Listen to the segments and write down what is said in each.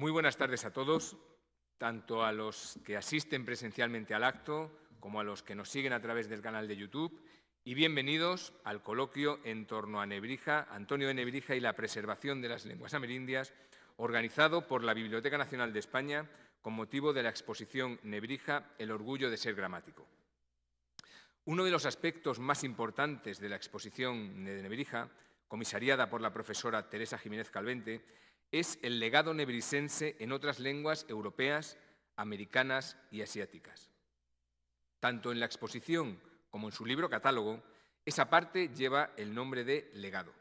Muy buenas tardes a todos, tanto a los que asisten presencialmente al acto como a los que nos siguen a través del canal de YouTube y bienvenidos al coloquio en torno a Nebrija, Antonio de Nebrija y la preservación de las lenguas amerindias, organizado por la Biblioteca Nacional de España con motivo de la exposición Nebrija, el orgullo de ser gramático. Uno de los aspectos más importantes de la exposición de Nebrija, comisariada por la profesora Teresa Jiménez Calvente, es el legado nebrisense en otras lenguas europeas, americanas y asiáticas. Tanto en la exposición como en su libro catálogo, esa parte lleva el nombre de legado.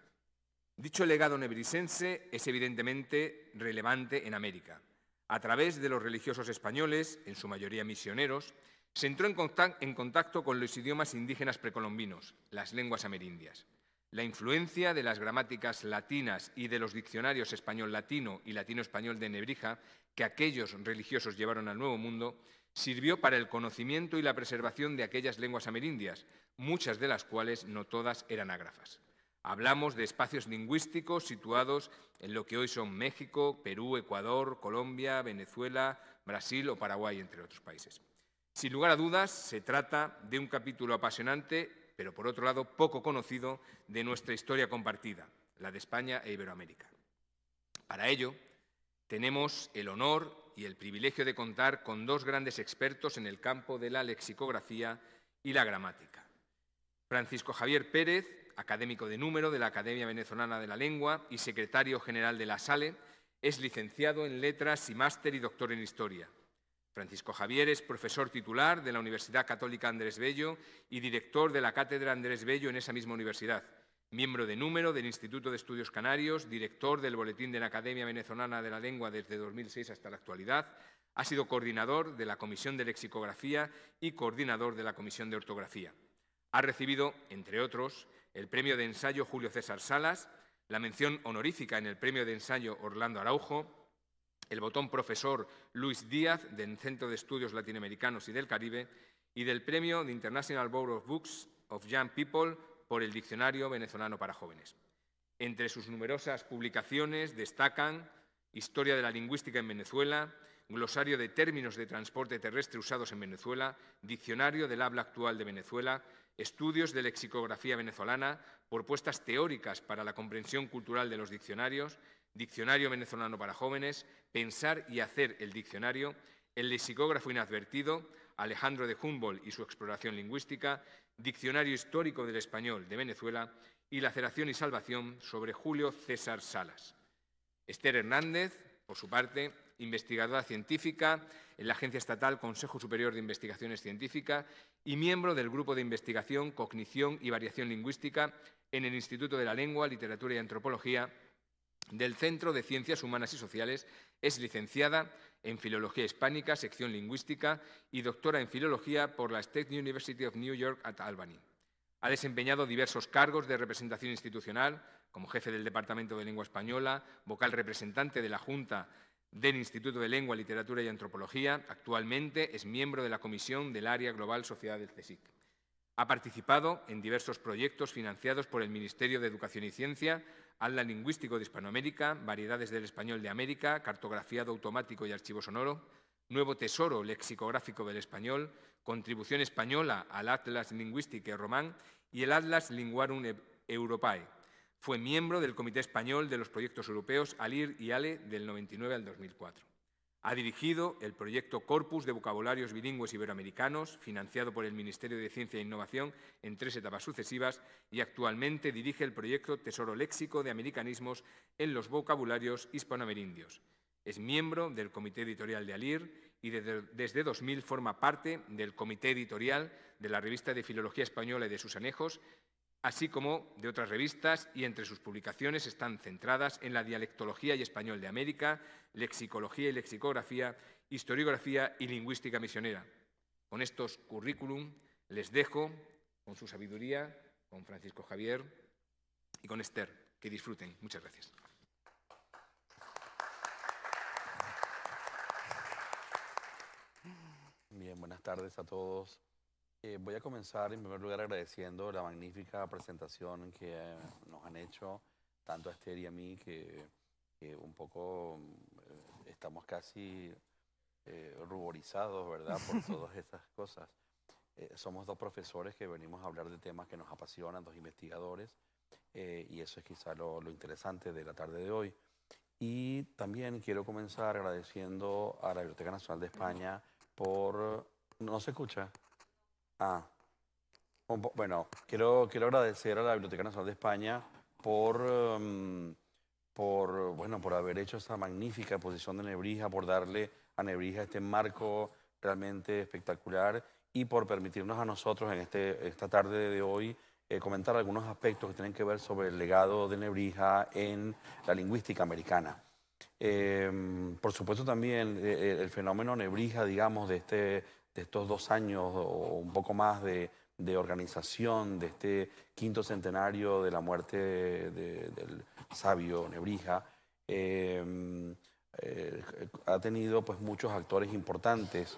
Dicho legado nebrisense es evidentemente relevante en América. A través de los religiosos españoles, en su mayoría misioneros, se entró en contacto con los idiomas indígenas precolombinos, las lenguas amerindias. La influencia de las gramáticas latinas y de los diccionarios español-latino y latino-español de Nebrija, que aquellos religiosos llevaron al Nuevo Mundo, sirvió para el conocimiento y la preservación de aquellas lenguas amerindias, muchas de las cuales no todas eran ágrafas. Hablamos de espacios lingüísticos situados en lo que hoy son México, Perú, Ecuador, Colombia, Venezuela, Brasil o Paraguay, entre otros países. Sin lugar a dudas, se trata de un capítulo apasionante pero por otro lado poco conocido de nuestra historia compartida, la de España e Iberoamérica. Para ello, tenemos el honor y el privilegio de contar con dos grandes expertos en el campo de la lexicografía y la gramática. Francisco Javier Pérez, académico de número de la Academia Venezolana de la Lengua y secretario general de la SALE, es licenciado en Letras y máster y doctor en Historia. Francisco Javier es profesor titular de la Universidad Católica Andrés Bello y director de la Cátedra Andrés Bello en esa misma universidad, miembro de número del Instituto de Estudios Canarios, director del Boletín de la Academia Venezolana de la Lengua desde 2006 hasta la actualidad, ha sido coordinador de la Comisión de Lexicografía y coordinador de la Comisión de Ortografía. Ha recibido, entre otros, el Premio de Ensayo Julio César Salas, la mención honorífica en el Premio de Ensayo Orlando Araujo, el botón profesor Luis Díaz del Centro de Estudios Latinoamericanos y del Caribe y del premio de International Board of Books of Young People por el Diccionario Venezolano para Jóvenes. Entre sus numerosas publicaciones destacan Historia de la Lingüística en Venezuela, Glosario de términos de transporte terrestre usados en Venezuela, Diccionario del habla actual de Venezuela, Estudios de lexicografía venezolana, propuestas teóricas para la comprensión cultural de los diccionarios, Diccionario venezolano para jóvenes, Pensar y hacer el diccionario, El lexicógrafo inadvertido, Alejandro de Humboldt y su exploración lingüística, Diccionario histórico del español de Venezuela y la ceración y salvación sobre Julio César Salas. Esther Hernández, por su parte, investigadora científica en la Agencia Estatal Consejo Superior de Investigaciones Científicas y miembro del Grupo de Investigación, Cognición y Variación Lingüística en el Instituto de la Lengua, Literatura y Antropología del Centro de Ciencias Humanas y Sociales, es licenciada en Filología Hispánica, sección lingüística, y doctora en Filología por la State University of New York at Albany. Ha desempeñado diversos cargos de representación institucional, como jefe del Departamento de Lengua Española, vocal representante de la Junta del Instituto de Lengua, Literatura y Antropología. Actualmente es miembro de la Comisión del Área Global Sociedad del CSIC. Ha participado en diversos proyectos financiados por el Ministerio de Educación y Ciencia, Atlas Lingüístico de Hispanoamérica, Variedades del Español de América, Cartografiado Automático y Archivo Sonoro, Nuevo Tesoro Lexicográfico del Español, Contribución Española al Atlas Lingüístico e Román y el Atlas Linguarum e- Europae. Fue miembro del Comité Español de los Proyectos Europeos ALIR y ALE del 99 al 2004. Ha dirigido el proyecto Corpus de Vocabularios Bilingües Iberoamericanos, financiado por el Ministerio de Ciencia e Innovación en tres etapas sucesivas, y actualmente dirige el proyecto Tesoro Léxico de Americanismos en los Vocabularios Hispanoamerindios. Es miembro del Comité Editorial de ALIR y desde, 2000 forma parte del Comité Editorial de la Revista de Filología Española y de sus anejos así como de otras revistas, y entre sus publicaciones están centradas en la dialectología y español de América, lexicología y lexicografía, historiografía y lingüística misionera. Con estos currículum les dejo, con su sabiduría, con Francisco Javier y con Esther. Que disfruten. Muchas gracias. Bien, buenas tardes a todos. Eh, voy a comenzar en primer lugar agradeciendo la magnífica presentación que eh, nos han hecho tanto a Esther y a mí que, un poco eh, estamos casi ruborizados, ¿verdad? Por todas esas cosas. somos dos profesores que venimos a hablar de temas que nos apasionan, dos investigadores, y eso es quizá lo, lo interesante de la tarde de hoy. Y también quiero comenzar agradeciendo a la Biblioteca Nacional de España por... ¿No se escucha? Ah. Bueno, quiero, quiero agradecer a la Biblioteca Nacional de España por, em, por, bueno, por haber hecho esta magnífica exposición de Nebrija, por darle a Nebrija este marco realmente espectacular y por permitirnos a nosotros en este, esta tarde de hoy eh, comentar algunos aspectos que tienen que ver sobre el legado de Nebrija en la lingüística americana. Em, por supuesto también eh, el fenómeno Nebrija, digamos, de este de estos dos años o un poco más de, organización de este quinto centenario de la muerte del sabio Nebrija, em, eh, ha tenido pues, muchos actores importantes.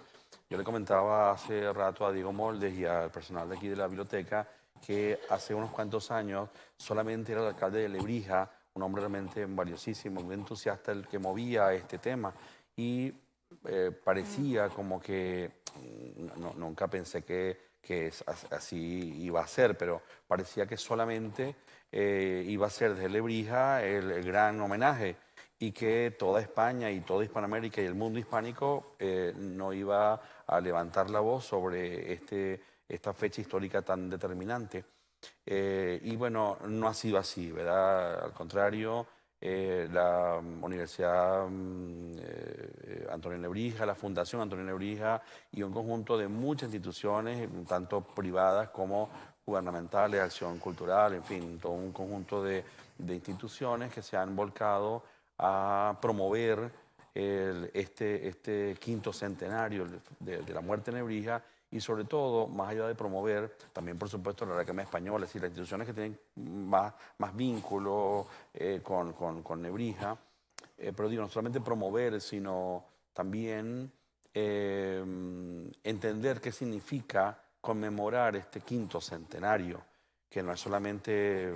Yo le comentaba hace rato a Diego Moldes y al personal de aquí de la biblioteca que hace unos cuantos años solamente era el alcalde de Lebrija, un hombre realmente valiosísimo, muy entusiasta, el que movía este tema. Y eh, parecía como que nunca pensé que, así iba a ser, pero parecía que solamente eh, iba a ser de Lebrija el, gran homenaje y que toda España y toda Hispanoamérica y el mundo hispánico eh, no iba a levantar la voz sobre este, esta fecha histórica tan determinante. Eh, y bueno, no ha sido así, ¿verdad? Al contrario, eh, la mm, Universidad mm, eh, eh, Antonio Nebrija, la Fundación Antonio Nebrija y un conjunto de muchas instituciones, tanto privadas como gubernamentales, acción cultural, en fin, todo un conjunto de, instituciones que se han volcado a promover este, este, quinto centenario de, de la muerte de Nebrija y sobre todo, más allá de promover, también por supuesto la Academia Española, y las instituciones que tienen más, más vínculo eh, con, con, Nebrija, eh, pero digo, no solamente promover, sino también eh, entender qué significa conmemorar este quinto centenario que no es solamente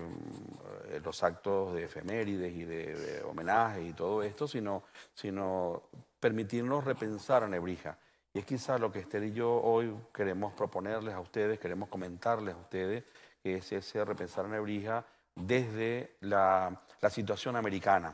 los actos de efemérides y de, homenajes homenaje y todo esto, sino, sino permitirnos repensar a Nebrija y es quizá lo que Esther y yo hoy queremos proponerles a ustedes, queremos comentarles a ustedes, que es ese repensar a Nebrija desde la, situación americana.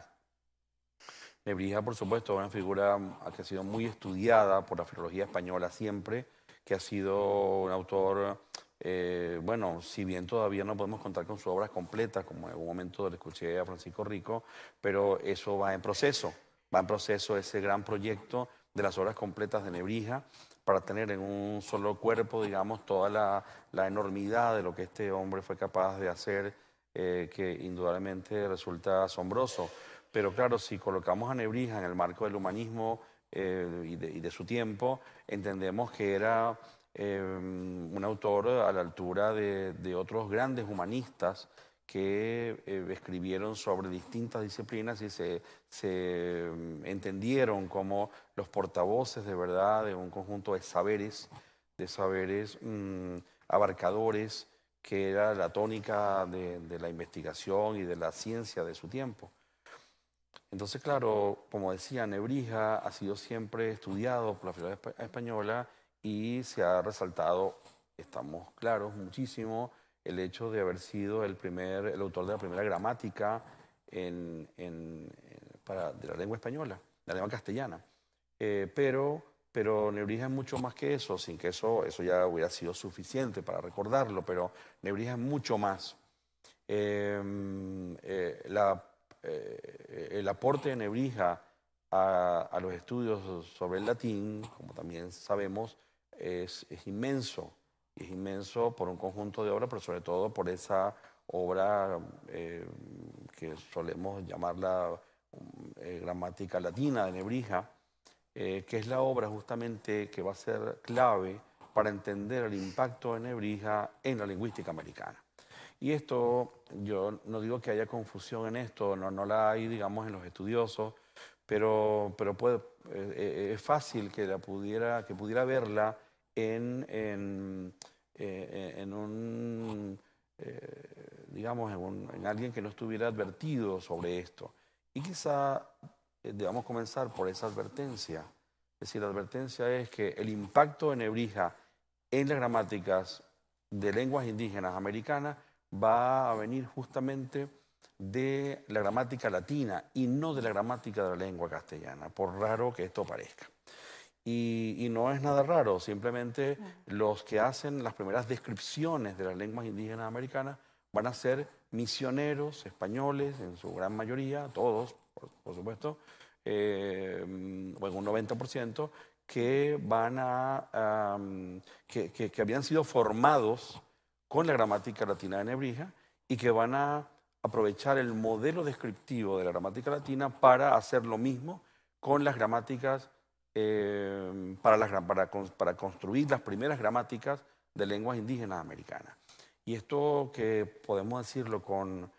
Nebrija, por supuesto, es una figura que ha sido muy estudiada por la filología española siempre, que ha sido un autor, eh, bueno, si bien todavía no podemos contar con su obra completa, como en algún momento le escuché a Francisco Rico, pero eso va en proceso, va en proceso ese gran proyecto de las obras completas de Nebrija para tener en un solo cuerpo, digamos, toda la, enormidad de lo que este hombre fue capaz de hacer, eh, que indudablemente resulta asombroso. Pero claro, si colocamos a Nebrija en el marco del humanismo eh, y, de, su tiempo, entendemos que era eh, un autor a la altura de, de otros grandes humanistas que eh, escribieron sobre distintas disciplinas y se, se mm, entendieron como los portavoces de verdad de un conjunto de saberes, de saberes mm, abarcadores, que era la tónica de, de, la investigación y de la ciencia de su tiempo. Entonces, claro, como decía, Nebrija ha sido siempre estudiado por la filosofía española y se ha resaltado, estamos claros, muchísimo el hecho de haber sido el, primer, el autor de la primera gramática en, en, para, de la lengua española, la lengua castellana. Eh, pero pero Nebrija es mucho más que eso, sin que eso, eso ya hubiera sido suficiente para recordarlo, pero Nebrija es mucho más. Em, eh, eh, el aporte de Nebrija a, a, los estudios sobre el latín, como también sabemos, es, es inmenso es inmenso por un conjunto de obras, pero sobre todo por esa obra eh, que solemos llamarla la mm, eh, gramática latina de Nebrija, eh, que es la obra justamente que va a ser clave para entender el impacto de Nebrija en la lingüística americana. Y esto, yo no digo que haya confusión en esto, no, no la hay, digamos, en los estudiosos, pero, pero es fácil que, la pudiera, que pudiera verla eh, en, un, eh, digamos, en, alguien que no estuviera advertido sobre esto. Y quizá eh, debamos comenzar por esa advertencia. Es decir, la advertencia es que el impacto de Nebrija en las gramáticas de lenguas indígenas americanas va a venir justamente de la gramática latina y no de la gramática de la lengua castellana, por raro que esto parezca. Y, no es nada raro, simplemente los que hacen las primeras descripciones de las lenguas indígenas americanas van a ser misioneros españoles, en su gran mayoría, todos, por, supuesto, eh, o en un 90%, que, van a, que, que, habían sido formados con la gramática latina de Nebrija y que van a aprovechar el modelo descriptivo de la gramática latina para hacer lo mismo con las gramáticas Em, para, las, para, construir las primeras gramáticas de lenguas indígenas americanas. Y esto que podemos decirlo con,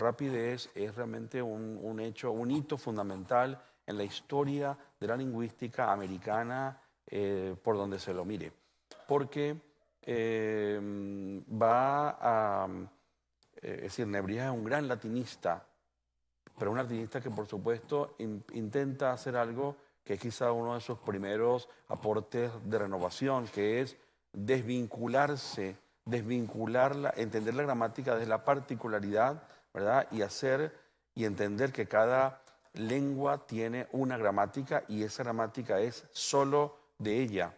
rapidez es realmente un, hecho, un hito fundamental en la historia de la lingüística americana eh, por donde se lo mire, porque em, va a, eh, es decir, Nebrija es un gran latinista, pero un latinista que por supuesto intenta hacer algo que es quizá uno de sus primeros aportes de renovación, que es desvincularse, desvincularla, entender la gramática desde la particularidad, ¿verdad? Y hacer y entender que cada lengua tiene una gramática y esa gramática es solo de ella.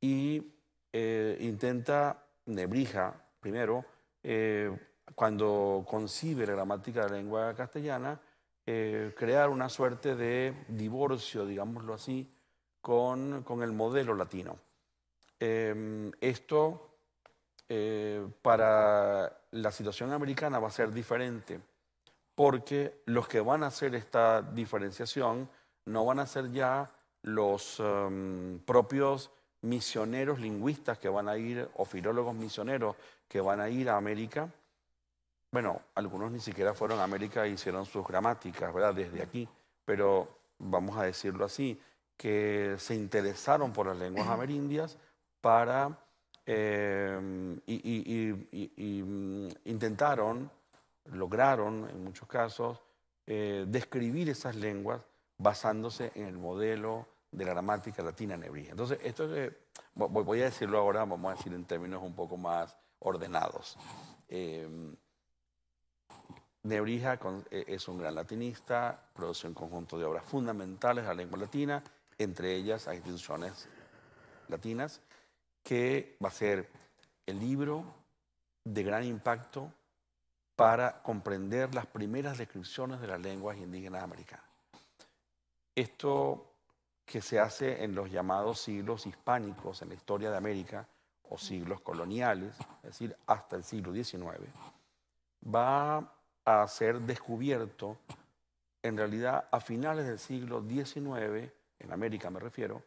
Y eh, intenta Nebrija, primero, eh, cuando concibe la gramática de la lengua castellana, eh, crear una suerte de divorcio, digámoslo así, con, con el modelo latino. Em, esto eh, para la situación americana va a ser diferente, porque los que van a hacer esta diferenciación no van a ser ya los em, propios misioneros lingüistas que van a ir, o filólogos misioneros que van a ir a América, bueno, algunos ni siquiera fueron a América e hicieron sus gramáticas, ¿verdad? Desde aquí, pero vamos a decirlo así, que se interesaron por las lenguas amerindias para eh, y, mm, intentaron, lograron en muchos casos, eh, describir esas lenguas basándose en el modelo de la gramática latina nebrija. Entonces, esto eh, voy a decirlo ahora, vamos a decir en términos un poco más ordenados. Nebrija eh, es un gran latinista, produce un conjunto de obras fundamentales a la lengua latina, entre ellas a instituciones latinas, que va a ser el libro de gran impacto para comprender las primeras descripciones de las lenguas indígenas americanas. Esto que se hace en los llamados siglos hispánicos en la historia de América o siglos coloniales, es decir, hasta el siglo XIX, va a a ser descubierto en realidad a finales del siglo XIX, en América me refiero,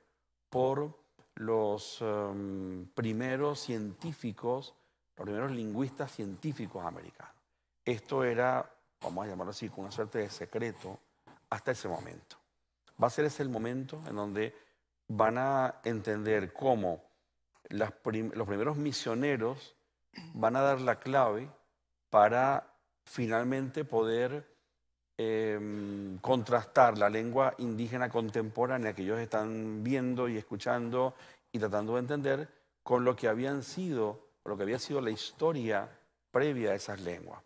por los em, primeros científicos, los primeros lingüistas científicos americanos. Esto era, vamos a llamarlo así, con una suerte de secreto hasta ese momento. Va a ser ese el momento en donde van a entender cómo los primeros misioneros van a dar la clave para finalmente poder em, contrastar la lengua indígena contemporánea que ellos están viendo y escuchando y tratando de entender con lo que habían sido, lo que había sido la historia previa a esas lenguas.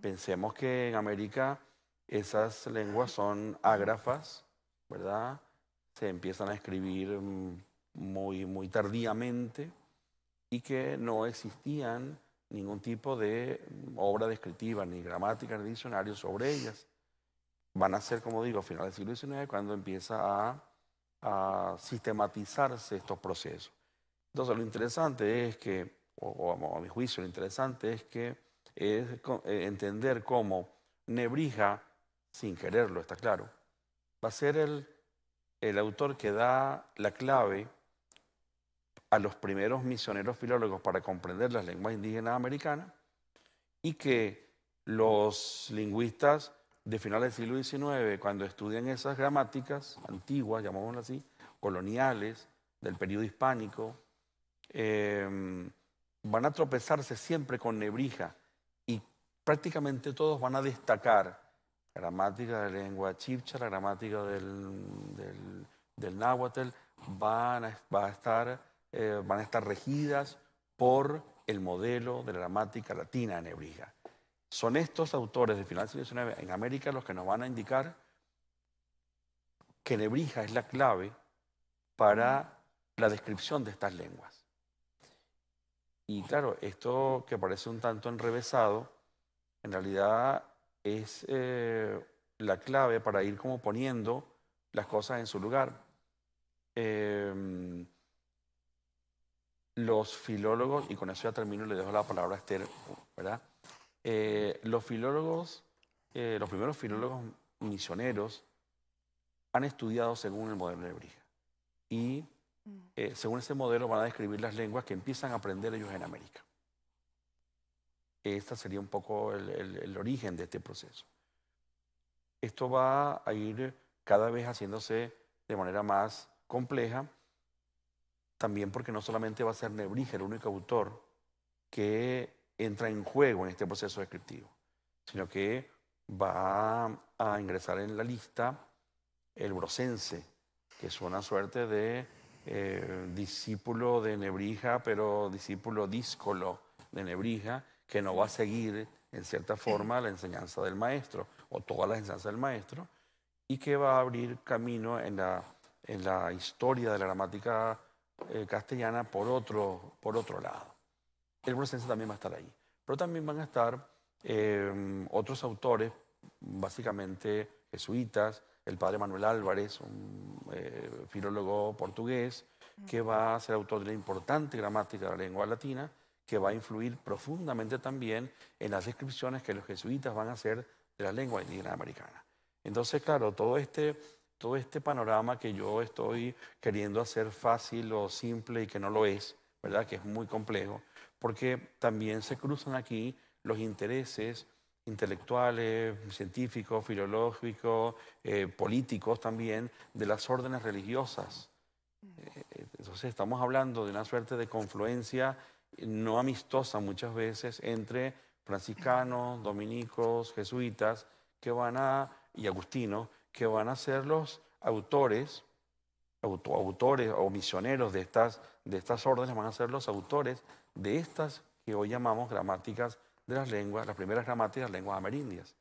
Pensemos que en América esas lenguas son ágrafas, ¿verdad? Se empiezan a escribir mm, muy, muy tardíamente y que no existían ningún tipo de obra descriptiva, ni gramática, ni diccionario sobre ellas. Van a ser, como digo, a finales del siglo XIX cuando empieza a, sistematizarse estos procesos. Entonces, lo interesante es que, o, a mi juicio, lo interesante es que es eh, entender cómo Nebrija, sin quererlo, está claro, va a ser el, el autor que da la clave a los primeros misioneros filólogos para comprender las lenguas indígenas americanas y que los lingüistas de finales del siglo XIX, cuando estudian esas gramáticas antiguas, llamémoslas así, coloniales, del periodo hispánico, em, van a tropezarse siempre con nebrija y prácticamente todos van a destacar la gramática de la lengua chipcha, la gramática del, del, náhuatl, van va a estar eh, van a estar regidas por el modelo de la gramática latina en Nebrija. Son estos autores de final del siglo XIX en América los que nos van a indicar que Nebrija es la clave para la descripción de estas lenguas. Y claro, esto que parece un tanto enrevesado, en realidad es eh, la clave para ir como poniendo las cosas en su lugar. Eh, los filólogos, y con eso ya termino y le dejo la palabra a Esther, eh, los filólogos, eh, los primeros filólogos misioneros han estudiado según el modelo de Brija. Y mm. eh, según ese modelo van a describir las lenguas que empiezan a aprender ellos en América. Este sería un poco el origen de este proceso. Esto va a ir cada vez haciéndose de manera más compleja también porque no solamente va a ser Nebrija el único autor que entra en juego en este proceso descriptivo, sino que va a ingresar en la lista el brocense, que es una suerte de eh, discípulo de Nebrija, pero discípulo díscolo de Nebrija, que no va a seguir en cierta forma la enseñanza del maestro, o todas la enseñanza del maestro, y que va a abrir camino en la, en la historia de la gramática eh, castellana por otro, por otro lado. El bruscense también va a estar ahí. Pero también van a estar eh, otros autores, básicamente jesuitas, el padre Manuel Álvarez, un eh, filólogo portugués, mm. que va a ser autor de una importante gramática de la lengua latina, que va a influir profundamente también en las descripciones que los jesuitas van a hacer de la lengua indígena americana. Entonces, claro, todo este todo este panorama que yo estoy queriendo hacer fácil o simple y que no lo es, ¿verdad? Que es muy complejo, porque también se cruzan aquí los intereses intelectuales, científicos, filológicos, eh, políticos también, de las órdenes religiosas. Eh, eh, entonces estamos hablando de una suerte de confluencia no amistosa muchas veces entre franciscanos, dominicos, jesuitas, que van a, y agustinos, que van a ser los autores, autores o misioneros de estas, de estas órdenes, van a ser los autores de estas que hoy llamamos gramáticas de las lenguas, las primeras gramáticas de las lenguas amerindias.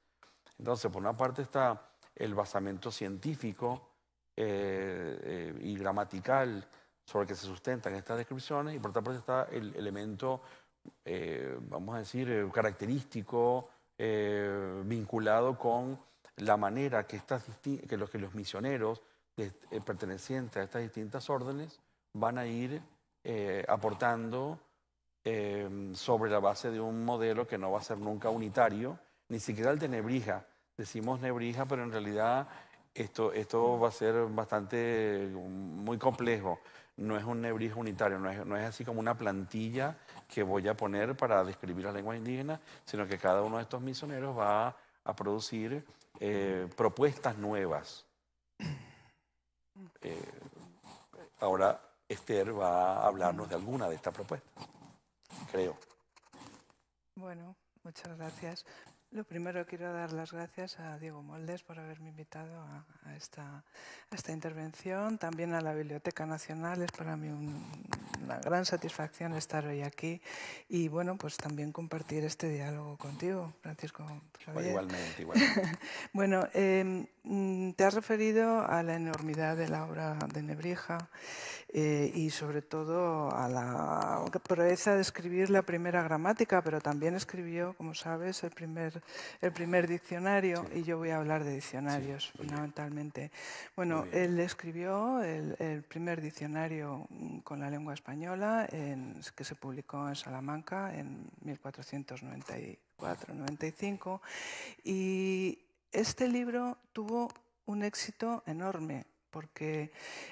Entonces, por una parte está el basamento científico eh, eh, y gramatical sobre el que se sustentan estas descripciones, y por otra parte está el elemento, eh, vamos a decir, característico, vinculado con la manera que, los, que los misioneros eh, pertenecientes a estas distintas órdenes van a ir eh, aportando em, sobre la base de un modelo que no va a ser nunca unitario, ni siquiera el de Nebrija. Decimos Nebrija, pero en realidad esto, esto va a ser bastante, um, muy complejo. No es un Nebrija unitario, no es, no es así como una plantilla que voy a poner para describir las lenguas indígenas, sino que cada uno de estos misioneros va a producir eh, propuestas nuevas. Eh, ahora Esther va a hablarnos de alguna de estas propuestas, creo. Bueno, muchas gracias. Lo primero quiero dar las gracias a Diego Moldes por haberme invitado a, esta, intervención, también a la Biblioteca Nacional. Es para mí una gran satisfacción estar hoy aquí y bueno, pues también compartir este diálogo contigo, Francisco. Igualmente, igualmente. bueno, em, Mm, te has referido a la enormidad de la obra de Nebrija eh, y sobre todo a la proeza de escribir la primera gramática, pero también escribió, como sabes, el primer, el primer diccionario y yo voy a hablar de diccionarios fundamentalmente. Bueno, él escribió el, primer diccionario mm, con la lengua española en, que se publicó en Salamanca en 1494-95 y este libro tuvo un éxito enorme porque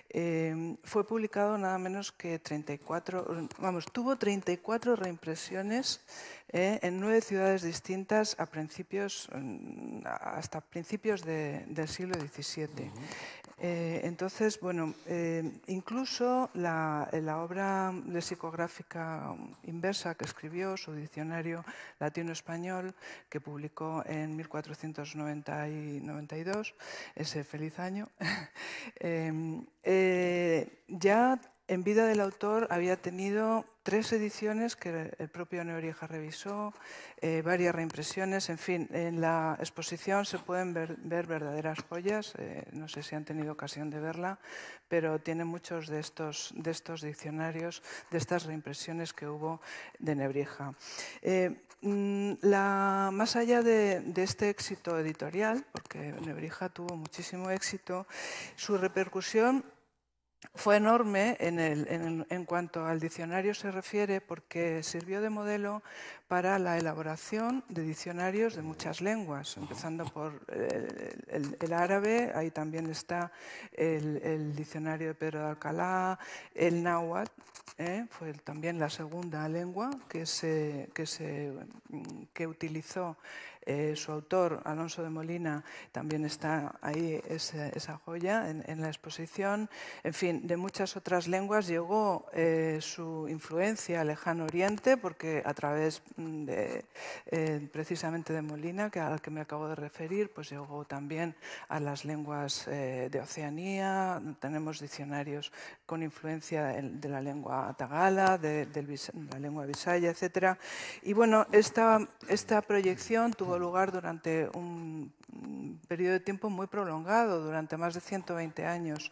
em, fue publicado nada menos que 34, vamos, tuvo 34 reimpresiones ¿eh? en nueve ciudades distintas a principios, mm, hasta principios del siglo XVII. Eh, entonces, bueno, eh, incluso la, la, obra lexicográfica inversa que escribió, su diccionario latino-español, que publicó en 1492, ese feliz año, ya en vida del autor había tenido tres ediciones que el propio Nebrija revisó, eh, varias reimpresiones, en fin, en la exposición se pueden ver, verdaderas joyas, eh, no sé si han tenido ocasión de verla, pero tiene muchos de estos, diccionarios, de estas reimpresiones que hubo de Nebrija. Eh, mm, más allá de, este éxito editorial, porque Nebrija tuvo muchísimo éxito, su repercusión fue enorme en, cuanto al diccionario se refiere porque sirvió de modelo para la elaboración de diccionarios de muchas lenguas, empezando por eh, el, árabe, ahí también está el, diccionario de Pedro de Alcalá, el náhuatl, ¿eh? fue también la segunda lengua que, se, que, se, que utilizó eh, su autor, Alonso de Molina, también está ahí esa, joya en, la exposición. En fin, de muchas otras lenguas llegó eh, su influencia al lejano oriente, porque a través mm, de, eh, precisamente de Molina, que al que me acabo de referir, pues llegó también a las lenguas de Oceanía. Tenemos diccionarios con influencia de, la lengua tagala, de, la lengua visaya, etc. Y bueno, esta, esta proyección tuvo lugar durante un periodo de tiempo muy prolongado, durante más de 120 años.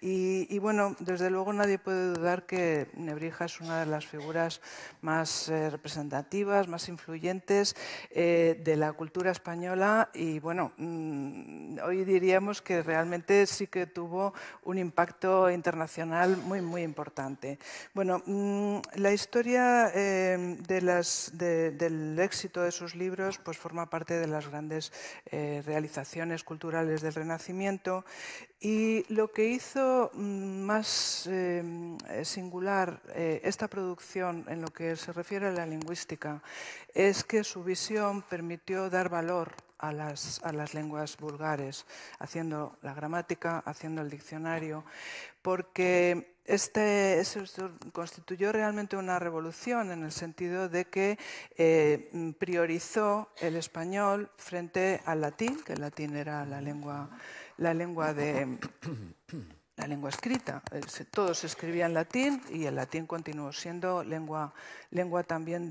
Y, bueno, desde luego nadie puede dudar que Nebrija es una de las figuras más eh, representativas, más influyentes eh, de la cultura española y bueno, mm, hoy diríamos que realmente sí que tuvo un impacto internacional muy, muy importante. Bueno, mm, la historia eh, de las, del éxito de sus libros pues forma parte de las grandes... Eh, realizaciones culturales del Renacimiento. Y lo que hizo mm, más eh, singular eh, esta producción en lo que se refiere a la lingüística es que su visión permitió dar valor a las, a las, lenguas vulgares, haciendo la gramática, haciendo el diccionario, porque este eso constituyó realmente una revolución en el sentido de que eh, priorizó el español frente al latín, que el latín era la lengua, la lengua de la lengua escrita. Todo eh, se escribía latín y el latín continuó siendo lengua, también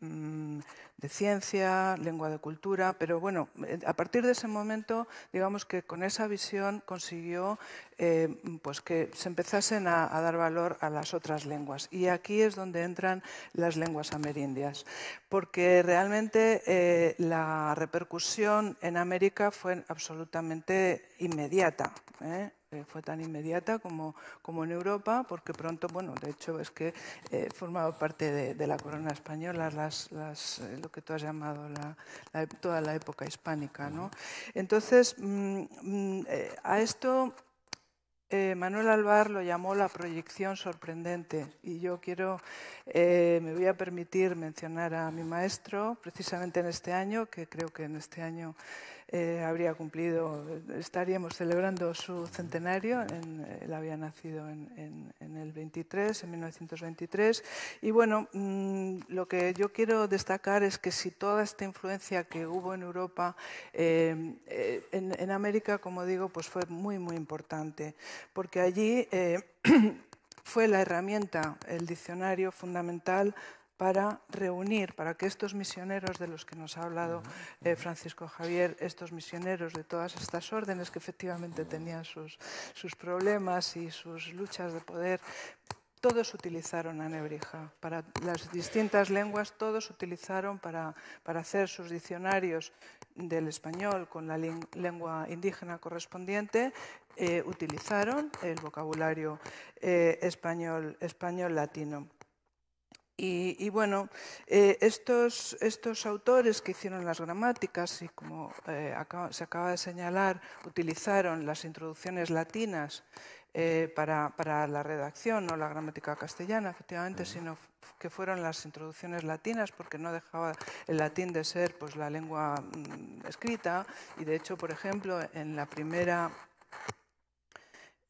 mm, de, ciencia, lengua de cultura, pero bueno, eh, a partir de ese momento, digamos que con esa visión consiguió eh, pues que se empezasen a, dar valor a las otras lenguas. Y aquí es donde entran las lenguas amerindias, porque realmente la repercusión en América fue absolutamente inmediata. ¿eh? Eh, fue tan inmediata como, como en Europa, porque pronto, bueno, de hecho es que eh, formaba parte de, la corona española, las, eh, lo que tú has llamado toda la época hispánica. Entonces, mm, mm, a esto Manuel Alvar lo llamó la proyección sorprendente y yo quiero, me voy a permitir mencionar a mi maestro precisamente en este año, que creo que en este año eh, habría cumplido, estaríamos celebrando su centenario, él había nacido en, el 23, en 1923, y bueno, mm, lo que yo quiero destacar es que si toda esta influencia que hubo en Europa, eh, eh, en, América, como digo, pues fue muy, muy importante, porque allí... fue la herramienta, el diccionario fundamental para reunir, para que estos misioneros de los que nos ha hablado eh, Francisco Javier, estos misioneros de todas estas órdenes que efectivamente tenían sus, problemas y sus luchas de poder, todos utilizaron a Nebrija. Para las distintas lenguas, todos utilizaron para, hacer sus diccionarios del español con la lengua indígena correspondiente, eh, utilizaron el vocabulario eh, español, español latino. Y, bueno, eh, estos, estos, autores que hicieron las gramáticas y como eh, se acaba de señalar, utilizaron las introducciones latinas eh, para, la redacción, no la gramática castellana, efectivamente, sino que fueron las introducciones latinas, porque no dejaba el latín de ser pues, la lengua mm, escrita. Y de hecho, por ejemplo, en la primera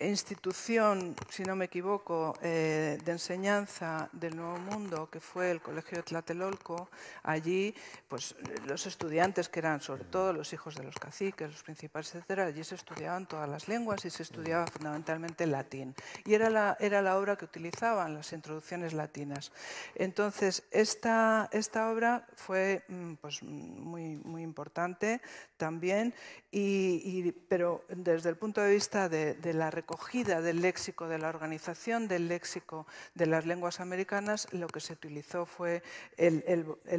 institución, si no me equivoco, eh, de enseñanza del Nuevo Mundo, que fue el Colegio de Tlatelolco, allí pues, los estudiantes, que eran sobre todo los hijos de los caciques, los principales, etcétera, allí se estudiaban todas las lenguas y se estudiaba fundamentalmente latín. Y era la, era la obra que utilizaban, las introducciones latinas. Entonces, esta, esta obra fue mm, pues, muy, muy importante también, y, pero desde el punto de vista de, la reconocimiento recogida del léxico de la organización, del léxico de las lenguas americanas, lo que se utilizó fue el,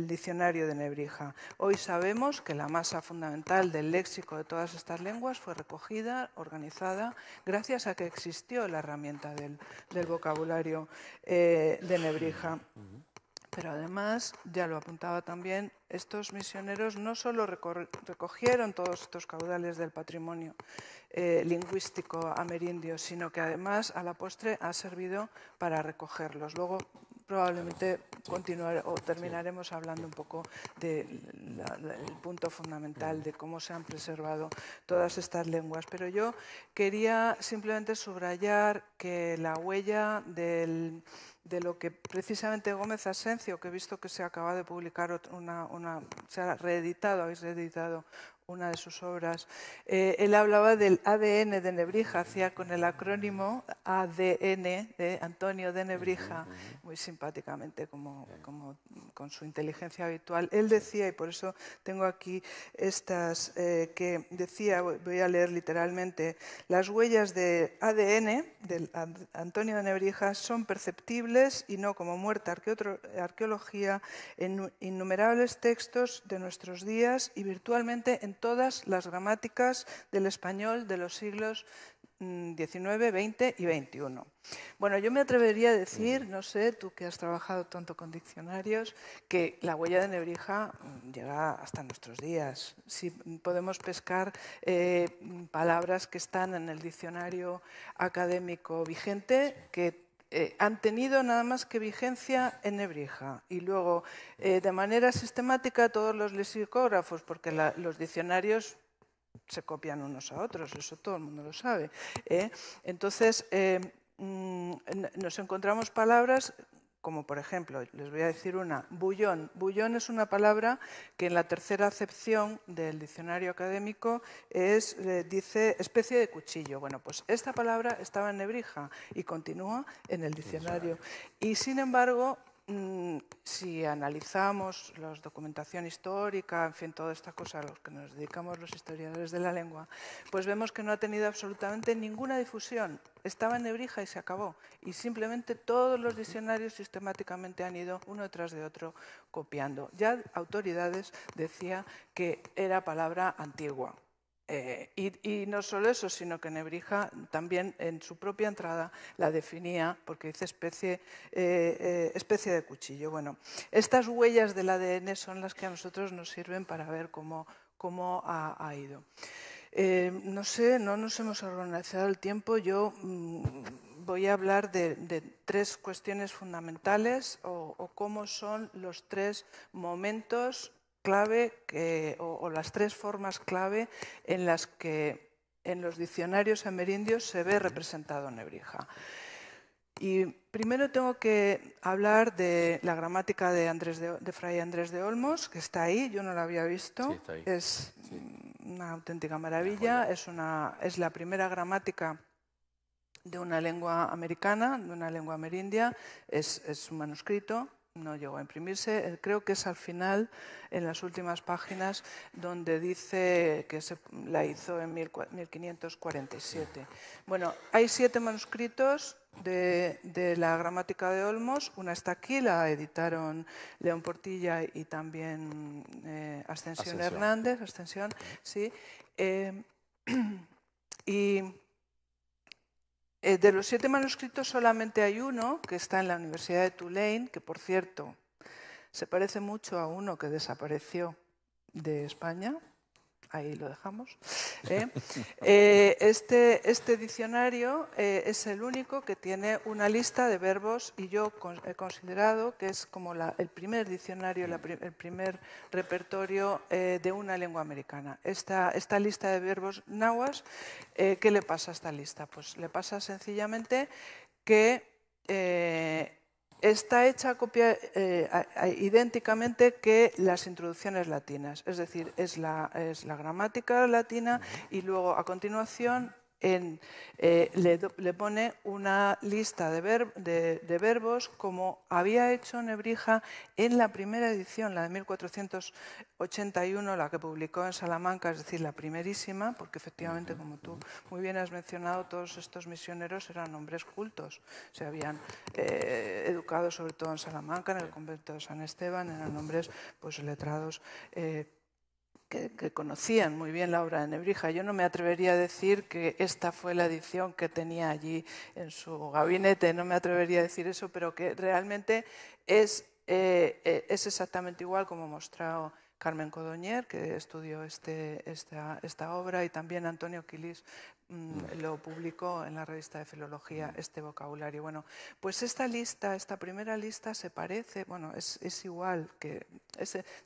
diccionario de Nebrija. Hoy sabemos que la masa fundamental del léxico de todas estas lenguas fue recogida, organizada, gracias a que existió la herramienta del, vocabulario eh, de Nebrija. Pero además, ya lo apuntaba también, estos misioneros no solo recogieron todos estos caudales del patrimonio eh, lingüístico amerindio, sino que además a la postre ha servido para recogerlos. Luego probablemente continuar, o terminaremos hablando un poco del punto fundamental de cómo se han preservado todas estas lenguas. Pero yo quería simplemente subrayar que la huella del de lo que precisamente Gómez Asencio, que he visto que se acaba de publicar una, se ha reeditado, habéis reeditado una de sus obras. Eh, él hablaba del ADN de Nebrija, hacía con el acrónimo ADN de Antonio de Nebrija, muy simpáticamente, como, con su inteligencia habitual. Él decía, y por eso tengo aquí estas, eh, que decía, voy a leer literalmente, las huellas de ADN de Antonio de Nebrija son perceptibles y no como muerta arqueología en innumerables textos de nuestros días y virtualmente en todas las gramáticas del español de los siglos XIX, mm, XX y XXI. Bueno, yo me atrevería a decir, no sé, tú que has trabajado tanto con diccionarios, que la huella de Nebrija mm, llega hasta nuestros días. Si podemos pescar eh, palabras que están en el diccionario académico vigente, que eh, han tenido nada más que vigencia en Nebrija. Y luego, eh, de manera sistemática, todos los lexicógrafos, porque los diccionarios se copian unos a otros, eso todo el mundo lo sabe. ¿eh? Entonces, mm, nos encontramos palabras como por ejemplo, les voy a decir una, bullón. Bullón es una palabra que en la tercera acepción del diccionario académico es, eh, dice especie de cuchillo. Bueno, pues esta palabra estaba en Nebrija y continúa en el diccionario. Y sin embargo, Mm, si analizamos la documentación histórica, en fin, toda esta cosa a los que nos dedicamos los historiadores de la lengua, pues vemos que no ha tenido absolutamente ninguna difusión. Estaba en Nebrija y se acabó. Y simplemente todos los diccionarios sistemáticamente han ido uno tras de otro copiando. Ya autoridades decían que era palabra antigua, eh, y, no solo eso, sino que Nebrija también en su propia entrada la definía, porque dice especie, eh, eh, especie de cuchillo. Bueno, estas huellas del ADN son las que a nosotros nos sirven para ver cómo, ha, ido. no sé, no nos hemos organizado el tiempo. Yo mm, voy a hablar de, tres cuestiones fundamentales o, o cómo son los tres momentos clave que, o, las tres formas clave en las que en los diccionarios amerindios se ve representado Nebrija. Y primero tengo que hablar de la gramática de, Andrés de, Fray Andrés de Olmos, que está ahí, yo no la había visto. Es una auténtica maravilla, es, una, es la primera gramática de una lengua americana, de una lengua amerindia, es, es un manuscrito, no llegó a imprimirse. Eh, creo que es al final, en las últimas páginas, donde dice que se la hizo en 1547. Bueno, hay siete manuscritos de, la gramática de Olmos. Una está aquí, la editaron León Portilla y también eh, Ascensión, Hernández. Ascensión, sí. Eh, Eh, de los siete manuscritos solamente hay uno que está en la Universidad de Tulane, que por cierto se parece mucho a uno que desapareció de España, ahí lo dejamos. ¿eh? Eh, este, este, diccionario eh, es el único que tiene una lista de verbos y yo he considerado que es como el primer diccionario, el primer repertorio de una lengua americana. Esta, esta lista de verbos nahuas, ¿qué le pasa a esta lista? Pues le pasa sencillamente que está hecha copia eh, idénticamente que las introducciones latinas, es decir, es la gramática latina y luego a continuación eh, le, pone una lista de, verbos como había hecho Nebrija en la primera edición, la de 1481, la que publicó en Salamanca, es decir, la primerísima, porque efectivamente, como tú muy bien has mencionado, todos estos misioneros eran hombres cultos, se habían eh, educado sobre todo en Salamanca, en el convento de San Esteban, eran hombres pues, letrados. Eh, que, conocían muy bien la obra de Nebrija. Yo no me atrevería a decir que esta fue la edición que tenía allí en su gabinete, no me atrevería a decir eso, pero que realmente es, eh, eh, es exactamente igual como ha mostrado Carmen Codoñer, que estudió este, esta, esta, obra, y también Antonio Quilis Mm, lo publicó en la revista de Filología mm. este vocabulario. Bueno, pues esta lista, esta primera lista se parece, bueno, es, igual que,